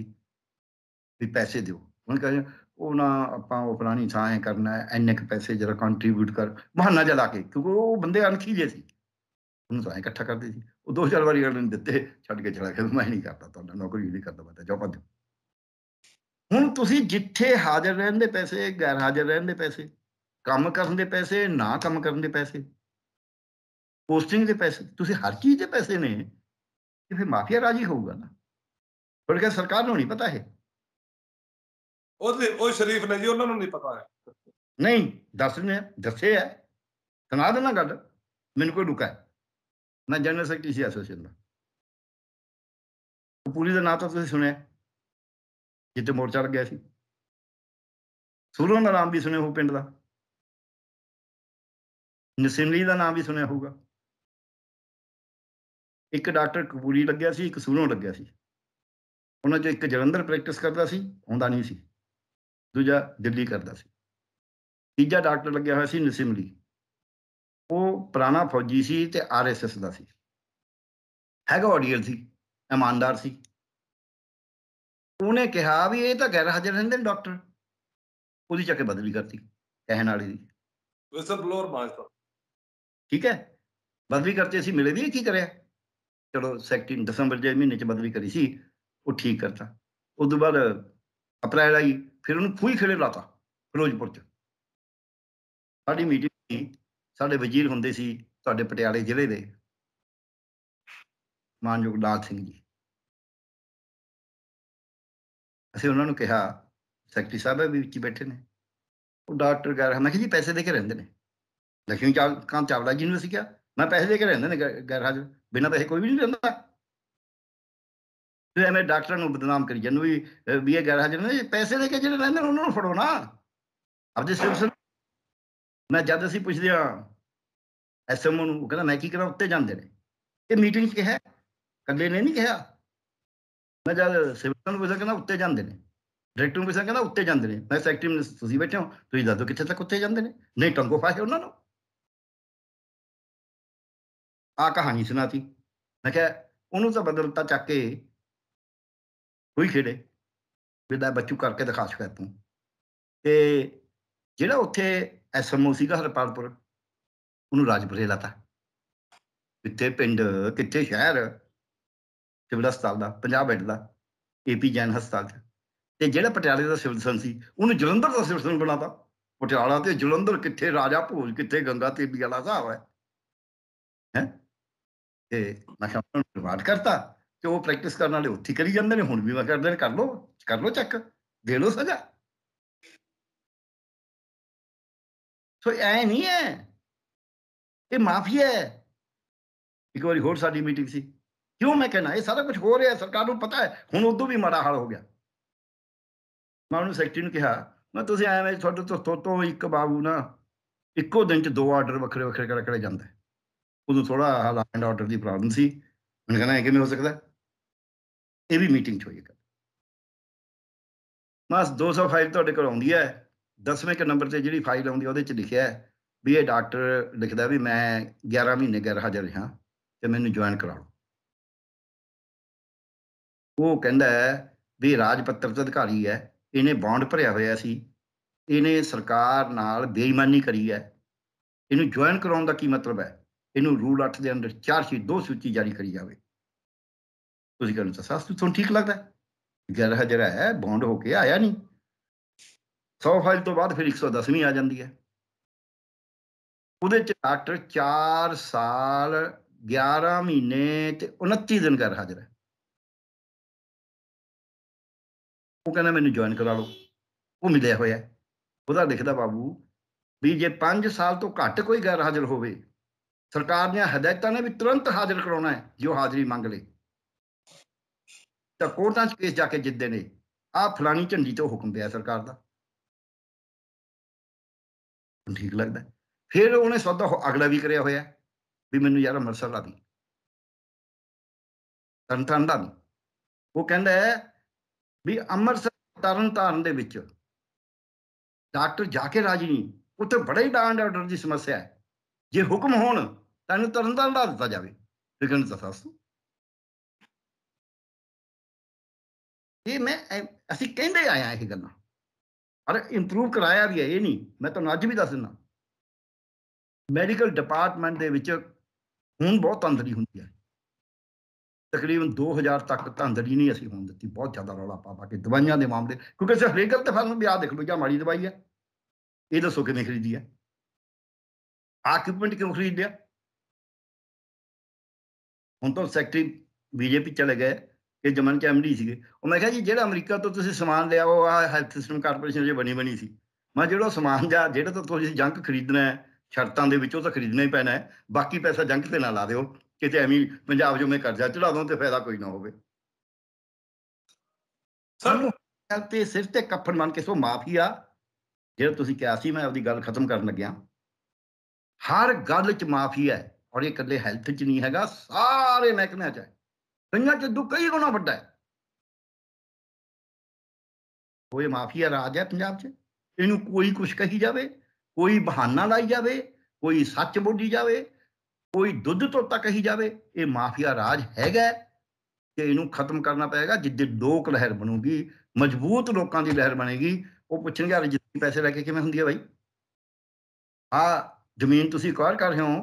ਵੀ ਪੈਸੇ ਦਿਓ ਉਹਨਾਂ ਕਹਿੰਦੇ ਉਹ ਨਾ ਆਪਾਂ
ਉਹ ਫਲਾਣੀ ਥਾਂ ਐ ਕਰਨਾ ਐ ਇੰਨੇ ਕੁ ਪੈਸੇ ਜਰਾ ਕੰਟਰੀਬਿਊਟ ਕਰ ਮਹਾਨਾ ਜਲਾ ਕੇ ਕਿਉਂਕਿ ਉਹ ਬੰਦੇ ਅਣਖੀ ਜੇ ਸੀ ਉਹਨੂੰ ਤਾਂ ਇਕੱਠਾ ਕਰਦੇ ਸੀ ਉਹ ਦੋ ਚਾਰ ਵਾਰੀ ਗੱਲ ਨਹੀਂ ਦਿੱਤੇ ਛੱਡ ਕੇ ਚਲਾ ਗਿਆ ਮੈਂ ਨਹੀਂ ਕਰਦਾ ਤੁਹਾਡਾ ਨੌਕਰੀ ਨਹੀਂ ਕਰਦਾ ਮੈਂ ਜੌਬ ਦਿਓ ਹੁਣ ਤੁਸੀਂ ਜਿੱਥੇ ਹਾਜ਼ਰ ਰਹਿਣ ਦੇ ਪੈਸੇ ਗੈਰ ਹਾਜ਼ਰ ਰਹਿਣ ਦੇ ਪੈਸੇ ਕੰਮ ਕਰਨ ਦੇ ਪੈਸੇ ਨਾ ਕੰਮ ਕਰਨ ਦੇ ਪੈਸੇ ਪੋਸਟਿੰਗ ਦੇ ਪੈਸੇ ਤੁਸੀਂ ਹਰ ਚੀਜ਼ ਦੇ ਪੈਸੇ ਨੇ ਤੇ ਫਿਰ ਮਾਫੀਆ ਰਾਜੀ ਹੋਊਗਾ ਨਾ ਪਰ ਕਿ ਸਰਕਾਰ ਨੂੰ ਨਹੀਂ ਪਤਾ ਹੈ
ਉਹਦੇ ਉਹ ਸ਼ਰੀਫ ਨੇ ਜੀ ਉਹਨਾਂ ਨੂੰ ਨਹੀਂ ਪਤਾ ਹੈ
ਨਹੀਂ ਦੱਸਨੇ ਦੱਸੇ ਹੈ ਸੁਣਾ ਦੇਣਾ ਗੱਲ ਮੈਨੂੰ
ਕੋਈ ਡੁਕਾ ਨਾ ਜਨਰਲ ਸੈਕਟਰੀ ਐਸੋਸੀਏਸ਼ਨ ਦਾ ਪੁਲਿਸ ਦਾ ਨਾਂ ਤਾਂ ਤੁਸੀਂ ਸੁਣਿਆ ਜਿੱਤੇ ਮੋਰਚਾ ਲੱਗਿਆ ਸੀ ਸੂਰੋਂ ਦਾ ਨਾਮ ਵੀ ਸੁਣਿਆ ਹੋ ਪਿੰਡ ਦਾ ਨਸਿਮਲੀ ਦਾ ਨਾਮ ਵੀ ਸੁਣਿਆ ਹੋਊਗਾ ਇੱਕ ਡਾਕਟਰ ਕਪੂਰੀ ਲੱਗਿਆ ਸੀ ਇੱਕ ਸੂਰੋਂ ਲੱਗਿਆ ਸੀ
ਉਹਨਾਂ ਚ ਇੱਕ ਜਲੰਧਰ ਪ੍ਰੈਕਟਿਸ ਕਰਦਾ ਸੀ ਹੁੰਦਾ ਨਹੀਂ ਸੀ ਦੂਜਾ ਦਿੱਲੀ ਕਰਦਾ ਸੀ ਤੀਜਾ ਡਾਕਟਰ ਲੱਗਿਆ ਹੋਇਆ ਸੀ ਨਸਿਮਲੀ ਉਹ ਪੁਰਾਣਾ ਫੌਜੀ ਸੀ ਤੇ ਆਰਐਸਐਸ ਦਾ ਸੀ ਹੈਗਾ ਆਡੀਅਲ ਸੀ ਇਮਾਨਦਾਰ ਸੀ ਉਹਨੇ ਕਿਹਾ ਵੀ ਇਹ ਤਾਂ ਗੈਰ ਹਾਜ਼ਰ ਰਹਿੰਦੇ ਨੇ ਡਾਕਟਰ ਉਹਦੀ ਚੱਕੇ ਬਦਲੀ ਕਰਤੀ ਕਹਿਣ ਵਾਲੀ ਦੀ ਵਿਸਲ
ਬਲੋਰ ਮਾਸਟਰ
ਠੀਕ ਹੈ ਬਦਲੀ ਕਰਤੀ ਅਸੀਂ ਮਿਲੇ ਵੀ ਕੀ ਕਰਿਆ ਚਲੋ ਸੈਕਟਰੀ ਦਸੰਬਰ ਦੇ ਮਹੀਨੇ ਚ ਬਦਲੀ ਕਰੀ ਸੀ ਉਹ ਠੀਕ ਕਰਤਾ ਉਸ ਤੋਂ ਬਾਅਦ ਅਪ੍ਰੈਲ ਆਈ ਫਿਰ ਉਹਨੂੰ ਖੂਹੀ ਖੇੜੇ ਲਾਤਾ ਫਿਰੋਜ਼ਪੁਰ ਚ ਸਾਡੀ ਮੀਟਿੰਗ ਸੀ ਸਾਡੇ ਵਜ਼ੀਰ ਹੁੰਦੇ ਸੀ ਤੁਹਾਡੇ
ਪਟਿਆਲੇ ਜ਼ਿਲ੍ਹੇ ਦੇ ਮਾਨਯੋਗ ਲਾਲ ਸਿੰਘ ਜੀ ਅਸੀਂ ਉਹਨਾਂ ਨੂੰ ਕਿਹਾ ਸੈਕਟਰੀ ਸਾਹਿਬ ਵੀ ਵਿੱਚ ਬੈਠੇ ਨੇ
ਉਹ ਡਾਕਟਰ ਗੈਰ ਮੈਂ ਕਿਹਾ ਜੀ ਪੈਸੇ ਦੇ ਕੇ ਰਹਿੰਦੇ ਨੇ ਲਖਿਓ ਚਾਵਲਾ ਕਾਂ ਚਾਵਲਾ ਜੀ ਨੂੰ ਅਸੀਂ ਕਿਹਾ ਮੈਂ ਪੈਸੇ ਦੇ ਕੇ ਰਹਿੰਦੇ ਨੇ ਗੈਰ ਹਾਜ਼ਰ ਬਿਨਾਂ ਇਹ ਕੋਈ ਵੀ ਨਹੀਂ ਰਹਿੰਦਾ ਤੇ ਐਵੇਂ ਡਾਕਟਰਾਂ ਨੂੰ ਬਦਨਾਮ ਕਰੀ ਜਾਂਦੇ ਵੀ ਵੀ ਇਹ ਗੈਰ ਹਾਜ਼ਰ ਨੇ ਪੈਸੇ ਲੈ ਕੇ ਜਿਹੜੇ ਰਹਿੰਦੇ ਉਹਨਾਂ ਨੂੰ ਫੜੋ ਨਾ ਆਪਦੇ ਸਿਵਸਨ ਮੈਂ ਜਦ ਅਸੀਂ ਪੁੱਛਦੇ ਆ ਐਸਐਮਓ ਨੂੰ ਕਹਿੰਦਾ ਮੈਂ ਕੀ ਕਰਾਂ ਉੱਤੇ ਜਾਂਦੇ ਨੇ ਇਹ ਮੀਟਿੰਗ 'ਚ ਕਿਹਾ ਕੱਲੇ ਨੇ ਨਹੀਂ ਕਿਹਾ ਮੈਂ ਜਦ ਸਿਵਸਨ ਨੂੰ ਪੁੱਛਿਆ ਕਹਿੰਦਾ ਉੱਤੇ ਜਾਂਦੇ ਨੇ ਡਾਇਰੈਕਟਰ ਨੂੰ ਪੁੱਛਿਆ ਕਹਿੰਦਾ ਉੱਤੇ ਜਾਂਦੇ ਨੇ ਮੈਂ ਸੈਕਟਰੀ ਮਿਨਿਸਟਰ ਤੁਸੀਂ ਬੈਠੇ ਹੋ ਤੁਸੀਂ ਦੱਸੋ ਕਿੱਥੇ ਤੱਕ ਉੱਤੇ ਜਾਂਦੇ ਨੇ ਨਹੀਂ ਟੰਗੋ ਫਾਹੇ ਉਹਨਾਂ ਨੂੰ ਆ ਕਹਾਣੀ ਸੁਣਾਤੀ ਮੈਂ ਕਿਹਾ ਉਹਨੂੰ ਤਾਂ ਬਦਲਤਾ ਚੱਕ ਕੇ ਹੋਈ ਖੇੜੇ ਵਿਦਾ ਬੱਚੂ ਕਰਕੇ ਦਿਖਾ ਸਕਦਾ ਤੂੰ ਤੇ ਜਿਹੜਾ ਉੱਥੇ ਐਸਐਮਓ ਸੀਗਾ ਹਰਪਾਲਪੁਰ ਉਹਨੂੰ ਰਾਜਪੁਰੇ ਲਾਤਾ ਕਿੱਥੇ ਪਿੰਡ ਕਿੱਥੇ ਸ਼ਹਿਰ ਸਿਵਲ ਹਸਪਤਾਲ ਦਾ ਪੰਜਾਬ ਬੈੱਡ ਦਾ ਏਪੀ ਜੈਨ ਹਸਪਤਾਲ ਤੇ ਜਿਹੜਾ ਪਟਿਆਲੇ ਦਾ ਸਿਵਲ ਸਨ ਸੀ ਉਹਨੂੰ ਜਲੰਧਰ ਦਾ ਸਿਵਲ ਸਨ ਬਣਾਤਾ ਪਟਿਆਲਾ ਤੇ ਜਲੰਧਰ ਕਿੱਥੇ ਰਾਜਾ ਭੋਜ ਕਿੱਥੇ ਗੰਗਾ ਤੇ ਵਾਲਾ ਸਾਹਿਬ ਹੈ ਹੈ ਤੇ ਮੈਂ ਕਿਹਾ ਉਹਨਾਂ ਨੂੰ ਰਿਵਾਰਡ ਕਰਤਾ ਤੇ ਉਹ ਪ੍ਰੈਕਟਿਸ ਕਰਨ ਵਾਲੇ ਉੱਥੇ ਕਰੀ
ਜਾਂਦੇ ਨੇ ਹੁਣ ਵੀ ਮੈਂ ਕਰਦੇ ਨੇ ਕਰ ਲੋ ਕਰ ਲੋ ਚੱਕ ਦੇ ਲੋ ਸਜ਼ਾ ਸੋ ਐ ਨਹੀਂ ਐ ਇਹ ਮਾਫੀਆ ਹੈ ਇੱਕ ਵਾਰੀ ਹੋਰ ਸਾਡੀ ਮੀਟਿੰਗ ਸੀ ਕਿਉਂ ਮੈਂ ਕਹਿਣਾ ਇਹ ਸਾਰਾ ਕੁਝ ਹੋ ਰਿਹਾ ਸਰਕਾਰ ਨੂੰ ਪਤਾ
ਹੈ ਹੁਣ ਉਦੋਂ ਵੀ ਮਾੜਾ ਹਾਲ ਹੋ ਗਿਆ ਮੈਂ ਉਹਨੂੰ ਸੈਕਟਰੀ ਨੂੰ ਕਿਹਾ ਮੈਂ ਤੁਸੀਂ ਐਵੇਂ ਤੁਹਾਡੇ ਤੋਂ ਤੋਂ ਇੱਕ ਬਾਬੂ ਨਾ ਇੱਕੋ ਦਿਨ ਚ ਦੋ ਆਰਡਰ ਵੱਖਰੇ ਵੱਖਰੇ ਕਰ ਕਰ ਜਾਂਦਾ ਉਦੋਂ ਥੋੜਾ ਲਾਅ ਐਂਡ ਆਰਡਰ ਦੀ ਪ੍ਰੋਬਲਮ ਸੀ ਮੈਂ ਕਹਿੰਦਾ ਕਿਵੇਂ ਹੋ ਸਕਦਾ ਇਹ ਵੀ ਮੀਟਿੰਗ ਚ ਹੋਏਗਾ ਮਾਸ 200 ਫਾਈਲ ਤੁਹਾਡੇ ਕੋਲ ਆਉਂਦੀ ਹੈ 10ਵੇਂ ਕਿ ਨੰਬਰ ਤੇ ਜਿਹੜੀ ਫਾਈਲ ਆਉਂਦੀ ਉਹਦੇ ਚ ਲਿਖਿਆ ਹੈ ਵੀ ਇਹ ਡਾਕਟਰ ਲਿਖਦਾ ਵੀ ਮੈਂ 11 ਮਹੀਨੇ ਗੈਰ ਹਾਜ਼ਰ ਰਿਹਾ ਤੇ ਮੈਨੂੰ ਜੁਆਇਨ ਕਰਾ ਲਓ ਉਹ ਕਹਿੰਦਾ ਵੀ ਰਾਜਪੱਤਰ ਦਾ ਅਧਿਕਾਰੀ ਹੈ ਇਹਨੇ ਬੌਂਡ ਭਰਿਆ ਹੋਇਆ ਸੀ ਇਹਨੇ ਸਰਕਾਰ ਨਾਲ ਬੇਈਮਾਨੀ ਕਰੀ ਹੈ ਇਹਨੂੰ ਜੁਆਇਨ ਕਰਾਉਣ ਦਾ ਕੀ ਮਤਲਬ ਹੈ ਇਹਨੂੰ ਰੂਲ 8 ਦੇ ਅੰਦਰ ਦੋ ਸੂਚੀ ਜਾਰੀ ਕਰੀ ਜਾਵੇ ਤੁਸੀਂ ਕਹਿੰਦੇ ਤਾਂ ਸਾਸ ਤੁਹਾਨੂੰ ਠੀਕ ਲੱਗਦਾ ਗੈਰ ਜਿਹੜਾ ਹੈ ਬੌਂਡ ਹੋ ਕੇ ਆਇਆ ਨਹੀਂ 100 ਫਾਈਲ ਤੋਂ ਬਾਅਦ ਫਿਰ 110ਵੀਂ ਆ ਜਾਂਦੀ ਹੈ ਉਹਦੇ ਚ ਡਾਕਟਰ 4 ਸਾਲ 11 ਮਹੀਨੇ ਤੇ 29 ਦਿਨ ਕਰ ਹਾਜ਼ਰ ਹੈ ਉਹ ਕਹਿੰਦਾ ਮੈਨੂੰ ਜੁਆਇਨ ਕਰਾ ਲਓ ਉਹ ਮਿਲਿਆ ਹੋਇਆ ਉਹਦਾ ਲਿਖਦਾ ਬਾਬੂ ਵੀ ਜੇ 5 ਸਾਲ ਤੋਂ ਘੱਟ ਕੋਈ ਗੈਰ ਹਾਜ਼ਰ ਹੋਵੇ ਸਰਕਾਰ ਦੀਆਂ ਹਦਾਇਤਾਂ ਨੇ ਵੀ ਤੁਰੰਤ ਹਾਜ਼ਰ ਕਰਾਉਣਾ ਹੈ ਜੋ ਹਾਜ਼ਰੀ ਮੰਗ ਲੇ ਤਾਂ ਕੋਰਟਾਂ 'ਚ ਕੇਸ ਜਾ ਕੇ ਜਿੱਦੇ ਨੇ ਆ ਫਲਾਣੀ ਝੰਡੀ ਤੋਂ ਹੁਕਮ ਪਿਆ ਸਰਕਾਰ ਦਾ
ਠੀਕ ਲੱਗਦਾ ਫਿਰ ਉਹਨੇ ਸੌਦਾ ਅਗਲਾ ਵੀ ਕਰਿਆ ਹੋਇਆ ਵੀ ਮੈਨੂੰ ਯਾਰ ਅੰਮ੍ਰਿਤਸਰ ਲਾ ਦੇ ਤਨ ਤਨ ਦਾ ਉਹ ਕਹਿੰਦਾ ਹੈ ਵੀ ਅੰਮ੍ਰਿਤਸਰ ਤਰਨ ਤਾਰਨ ਦੇ ਵਿੱਚ ਡਾਕਟਰ
ਜਾ ਕੇ ਰਾਜੀ ਨਹੀਂ ਉੱਥੇ ਬੜਾ ਹੀ ਡਾਂਡ ਆਰਡਰ ਦੀ ਸਮੱਸਿਆ ਹੈ ਜੇ ਹੁਕਮ ਹੋਣ ਤਾਂ ਇਹਨੂੰ
ਤਰਨ ਦਾ ਦਿੱਤਾ ਜਾਵੇ ਵਿਗਨ ਦਸਾਸੂ ਇਹ ਮੈਂ ਅਸੀਂ ਕਹਿੰਦੇ ਆਇਆ ਇਹ ਗੱਲਾਂ ਪਰ ਇੰਪਰੂਵ ਕਰਾਇਆ
ਵੀ ਹੈ ਇਹ ਨਹੀਂ ਮੈਂ ਤੁਹਾਨੂੰ ਅੱਜ ਵੀ ਦੱਸ ਦਿੰਦਾ ਮੈਡੀਕਲ ਡਿਪਾਰਟਮੈਂਟ ਦੇ ਵਿੱਚ ਹੁਣ ਬਹੁਤ ਤੰਦਰੀ ਹੁੰਦੀ ਹੈ ਤਕਰੀਬਨ 2000 ਤੱਕ ਤੰਦਰੀ ਨਹੀਂ ਅਸੀਂ ਹੋਣ ਦਿੱਤੀ ਬਹੁਤ ਜ਼ਿਆਦਾ ਰੌਲਾ ਪਾ ਪਾ ਕੇ ਦਵਾਈਆਂ ਦੇ ਮਾਮਲੇ ਕਿਉਂਕਿ ਸਿਰਫ ਲੀਗਲ ਤੇ ਫਾਰਮ ਵੀ ਆ ਦੇਖ ਲਓ ਜਾਂ ਮਾੜੀ ਦਵਾਈ ਹੈ
ਇਹ ਦੱਸੋ ਕਿਵੇਂ ਖਰੀਦੀ ਹੈ ਆਕਿਪਮੈਂਟ ਕਿਉਂ ਖਰੀਦਿਆ ਹੁਣ ਤੋਂ ਸੈਕਟਰੀ ਬੀਜੇਪੀ ਚਲੇ ਗਏ ਕਿ ਜਮਨ ਕੇ ਐਮਡੀ
ਸੀਗੇ ਉਹ ਮੈਂ ਕਿਹਾ ਜੀ ਜਿਹੜਾ ਅਮਰੀਕਾ ਤੋਂ ਤੁਸੀਂ ਸਮਾਨ ਲਿਆ ਉਹ ਆ ਹੈਲਥ ਸਿਸਟਮ ਕਾਰਪੋਰੇਸ਼ਨ ਜੇ ਬਣੀ ਬਣੀ ਸੀ ਮੈਂ ਜਿਹੜਾ ਸਮਾਨ ਜਾ ਜਿਹੜਾ ਤੋਂ ਤੁਸੀਂ ਜੰਕ ਖਰੀਦਣਾ ਹੈ ਸ਼ਰਤਾਂ ਦੇ ਵਿੱਚ ਉਹ ਤਾਂ ਖਰੀਦਣਾ ਹੀ ਪੈਣਾ ਹੈ ਬਾਕੀ ਪੈਸਾ ਜੰਕ ਤੇ ਨਾ ਲਾ ਦਿਓ ਕਿਤੇ ਐਵੇਂ ਪੰਜਾਬ ਜੋ ਮੈਂ ਕਰਜ਼ਾ ਚੜਾ ਦਵਾਂ ਤੇ ਫਾਇਦਾ ਕੋਈ ਨਾ ਹੋਵੇ ਸਰ ਤੇ ਸਿਰ ਤੇ ਕੱਫਣ ਮੰਨ ਕੇ ਸੋ ਮਾਫੀਆ ਜਿਹੜਾ ਤੁਸੀਂ ਕਿਹਾ ਸੀ ਮੈਂ ਆਪਦੀ ਗੱਲ ਖਤਮ ਕਰਨ ਲੱਗਿਆ ਹਰ ਗੱਲ 'ਚ ਮਾਫੀਆ ਹੈ ਔਰ ਇਹ ਇਕੱਲੇ ਹੈਲਥ 'ਚ ਨਹੀਂ ਹੈਗਾ ਸਾਰੇ ਮਹਿਕਮਿਆਂ 'ਚ ਹੈ ਕਈਆਂ 'ਚ ਦੁੱਖ ਕਈ ਗੁਣਾ ਵੱਡਾ ਹੈ ਕੋਈ ਮਾਫੀਆ ਰਾਜ ਹੈ ਪੰਜਾਬ 'ਚ ਇਹਨੂੰ ਕੋਈ ਕੁਝ ਕਹੀ ਜਾਵੇ ਕੋਈ ਬਹਾਨਾ ਲਾਈ ਜਾਵੇ ਕੋਈ ਸੱਚ ਬੋਲੀ ਜਾਵੇ ਕੋਈ ਦੁੱਧ ਤੋਤਾ ਕਹੀ ਜਾਵੇ ਇਹ ਮਾਫੀਆ ਰਾਜ ਹੈਗਾ ਕਿ ਇਹਨੂੰ ਖਤਮ ਕਰਨਾ ਪਏਗਾ ਜਿੱਦੇ ਲੋਕ ਲਹਿਰ ਬਣੂਗੀ ਮਜ਼ਬੂਤ ਲੋਕਾਂ ਦੀ ਲਹਿਰ ਬਣੇਗੀ ਉਹ ਪੁੱਛਣਗੇ ਯਾਰ ਪੈਸੇ ਲੈ ਕੇ ਕਿਵੇਂ ਹੁੰਦੀ ਹੈ ਬਾਈ ਆ ਜ਼ਮੀਨ ਤੁਸੀਂ ਕਵਰ ਕਰ ਰਹੇ ਹੋ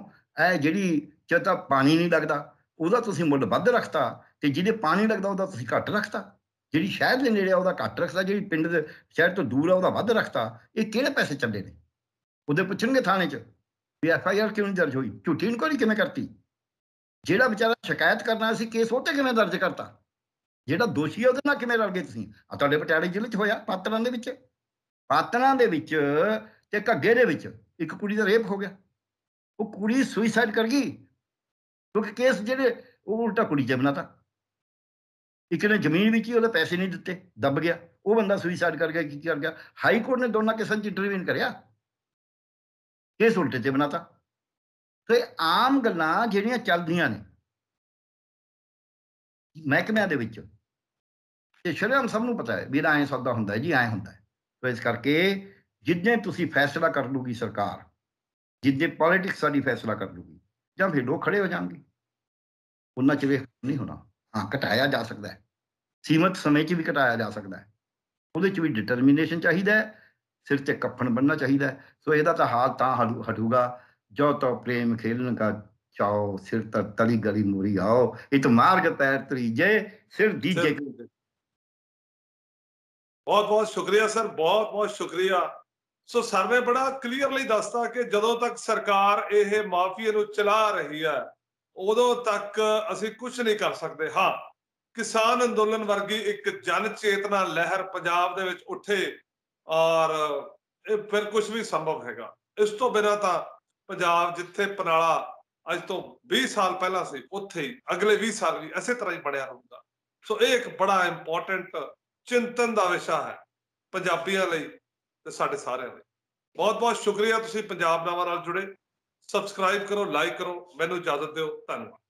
ਇਹ ਜਿਹੜੀ ਜਦ ਪਾਣੀ ਨਹੀਂ ਲੱਗਦਾ ਉਹਦਾ ਤੁਸੀਂ ਮੁੱਲ ਵੱਧ ਰੱਖਤਾ ਤੇ ਜਿਹਦੇ ਪਾਣੀ ਲੱਗਦਾ ਉਹਦਾ ਤੁਸੀਂ ਘੱਟ ਰੱਖਤਾ ਜਿਹੜੀ ਸ਼ਹਿਰ ਦੇ ਨੇੜੇ ਆ ਉਹਦਾ ਘੱਟ ਰੱਖਦਾ ਜਿਹੜੀ ਪਿੰਡ ਦੇ ਸ਼ਹਿਰ ਤੋਂ ਦੂਰ ਆ ਉਹਦਾ ਵੱਧ ਰੱਖਤਾ ਇਹ ਕਿਹੜੇ ਪੈਸੇ ਚੱਲੇ ਨੇ ਉਹਦੇ ਪੁੱਛਣਗੇ ਥਾਣੇ 'ਚ ਵੀ ਐਫ ਆਈ ਆਰ ਕਿਉਂ ਨਹੀਂ ਦਰਜ ਹੋਈ ਝੂਠੀ ਇਨਕੁਆਰੀ ਕਿਵੇਂ ਕਰਤੀ ਜਿਹੜਾ ਵਿਚਾਰਾ ਸ਼ਿਕਾਇਤ ਕਰਨਾ ਸੀ ਕੇਸ ਉਹ ਤੇ ਕਿਵੇਂ ਦਰਜ ਕਰਤਾ ਜਿਹੜਾ ਦੋਸ਼ੀ ਆ ਉਹਦੇ ਨਾਲ ਕਿਵੇਂ ਰਲ ਗਏ ਤੁਸੀਂ ਆ ਤੁਹਾਡੇ ਪਟਿਆਲੇ ਜ਼ਿਲ੍ਹੇ 'ਚ ਹੋਇਆ ਪਾਤੜਾਂ ਦੇ ਵਿੱਚ ਪਾਤੜਾਂ ਦੇ ਵਿੱਚ ਤੇ ਘੱਗੇ ਦੇ ਵਿੱਚ ਇੱਕ ਕੁੜੀ ਦਾ ਰੇਪ ਹੋ ਗਿਆ ਉਹ ਕੁੜੀ ਸੁਇਸਾਈਡ ਕਰ ਗਈ ਕਿਉਂਕਿ ਕੇਸ ਜਿਹੜੇ ਉਹ ਉਲਟਾ ਕੁੜੀ ਤੇ ਬਣਾਤਾ ਇੱਕ ਨੇ ਜ਼ਮੀਨ ਵਿੱਚ ਹੀ ਉਹਦੇ ਪੈਸੇ ਨਹੀਂ ਦਿੱਤੇ ਦੱਬ ਗਿਆ ਉਹ ਬੰਦਾ ਸੁਇਸਾਈਡ ਕਰ ਗਿਆ ਕੀ ਕਰ ਗਿਆ ਹਾਈ ਕੋਰਟ ਨੇ ਦੋਨਾਂ ਕੇਸਾਂ 'ਚ ਇੰਟਰਵੀਨ
ਕਰਿਆ ਕੇਸ ਉਲਟੇ ਤੇ ਬਣਾਤਾ ਤੇ ਆਮ ਗੱਲਾਂ ਜਿਹੜੀਆਂ ਚੱਲਦੀਆਂ ਨੇ ਮਹਿਕਮਿਆਂ ਦੇ ਵਿੱਚ
ਇਹ ਸ਼ਰਮ ਸਭ ਨੂੰ ਪਤਾ ਹੈ ਵੀ ਐਂ ਸੌਦਾ ਹੁੰਦਾ ਜੀ ਐ ਹੁੰਦਾ ਹੈ ਤਾਂ ਇਸ ਕਰਕੇ ਜਿੱਦਾਂ ਤੁਸੀਂ ਫੈਸਲਾ ਕਰ ਲੂਗੀ ਸਰਕਾਰ ਜਿੱਦੇ ਪੋਲਿਟਿਕਸ ਸਾਡੀ ਫੈਸਲਾ ਕਰ ਲੂਗੀ ਜਾਂ ਫਿਰ ਲੋਕ ਖੜੇ ਹੋ ਜਾਣਗੇ ਉਹਨਾਂ ਚ ਵੇਖ ਨਹੀਂ ਹੋਣਾ ਹਾਂ ਘਟਾਇਆ ਜਾ ਸਕਦਾ ਹੈ ਸੀਮਤ ਸਮੇਂ 'ਚ ਵੀ ਘਟਾਇਆ ਜਾ ਸਕਦਾ ਹੈ ਉਹਦੇ 'ਚ ਵੀ ਡਿਟਰਮੀਨੇਸ਼ਨ ਚਾਹੀਦਾ ਹੈ ਸਿਰ ਤੇ ਕੱਫਣ ਬੰਨਣਾ ਚਾਹੀਦਾ ਹੈ ਸੋ ਇਹਦਾ ਤਾਂ ਹਾਲ ਤਾਂ ਹਟੂਗਾ ਜੋ ਤੋ ਪ੍ਰੇਮ ਖੇਲਣ ਦਾ ਚਾਓ ਸਿਰ ਤਰ ਤਲੀ ਗਲੀ ਮੂਰੀ ਆਓ ਇਤ ਮਾਰਗ ਤੈਰ ਤਰੀਜੇ ਸਿਰ ਦੀਜੇ
ਬਹੁਤ ਬਹੁਤ ਸ਼ੁਕਰੀਆ ਸਰ ਬਹੁਤ ਬਹੁਤ ਸ਼ੁਕਰੀਆ ਸੋ ਸਰਵੇ ਬੜਾ ਕਲੀਅਰਲੀ ਦੱਸਦਾ ਕਿ ਜਦੋਂ ਤੱਕ ਸਰਕਾਰ ਇਹ ਮਾਫੀਆ ਨੂੰ ਚਲਾ ਰਹੀ ਹੈ ਉਦੋਂ ਤੱਕ ਅਸੀਂ ਕੁਝ ਨਹੀਂ ਕਰ ਸਕਦੇ ਹਾਂ ਕਿਸਾਨ ਅੰਦੋਲਨ ਵਰਗੀ ਇੱਕ ਜਨ ਚੇਤਨਾ ਲਹਿਰ ਪੰਜਾਬ ਦੇ ਵਿੱਚ ਉੱਠੇ ਔਰ ਇਹ ਫਿਰ ਕੁਝ ਵੀ ਸੰਭਵ ਹੈਗਾ ਇਸ ਤੋਂ ਬਿਨਾ ਤਾਂ ਪੰਜਾਬ ਜਿੱਥੇ ਪਨਾਲਾ ਅੱਜ ਤੋਂ 20 ਸਾਲ ਪਹਿਲਾਂ ਸੀ ਉੱਥੇ ਹੀ ਅਗਲੇ 20 ਸਾਲ ਵੀ ਇਸੇ ਤਰ੍ਹਾਂ ਹੀ ਬੜਿਆ ਰਹੂਗਾ ਸੋ ਇਹ ਇੱਕ ਬੜਾ ਇੰਪੋਰਟੈਂਟ ਚਿੰਤਨ ਦਾ ਵਿਸ਼ਾ ਹੈ ਪੰਜਾਬੀਆਂ ਲਈ ਤੇ ਸਾਡੇ ਸਾਰਿਆਂ ਦੇ ਬਹੁਤ ਬਹੁਤ ਸ਼ੁਕਰੀਆ ਤੁਸੀਂ ਪੰਜਾਬ ਨਾਵਾਂ ਨਾਲ ਜੁੜੇ ਸਬਸਕ੍ਰਾਈਬ ਕਰੋ ਲਾਈਕ ਕਰੋ ਮੈਨੂੰ ਇਜਾਜ਼ਤ ਦਿਓ ਧੰਨਵਾਦ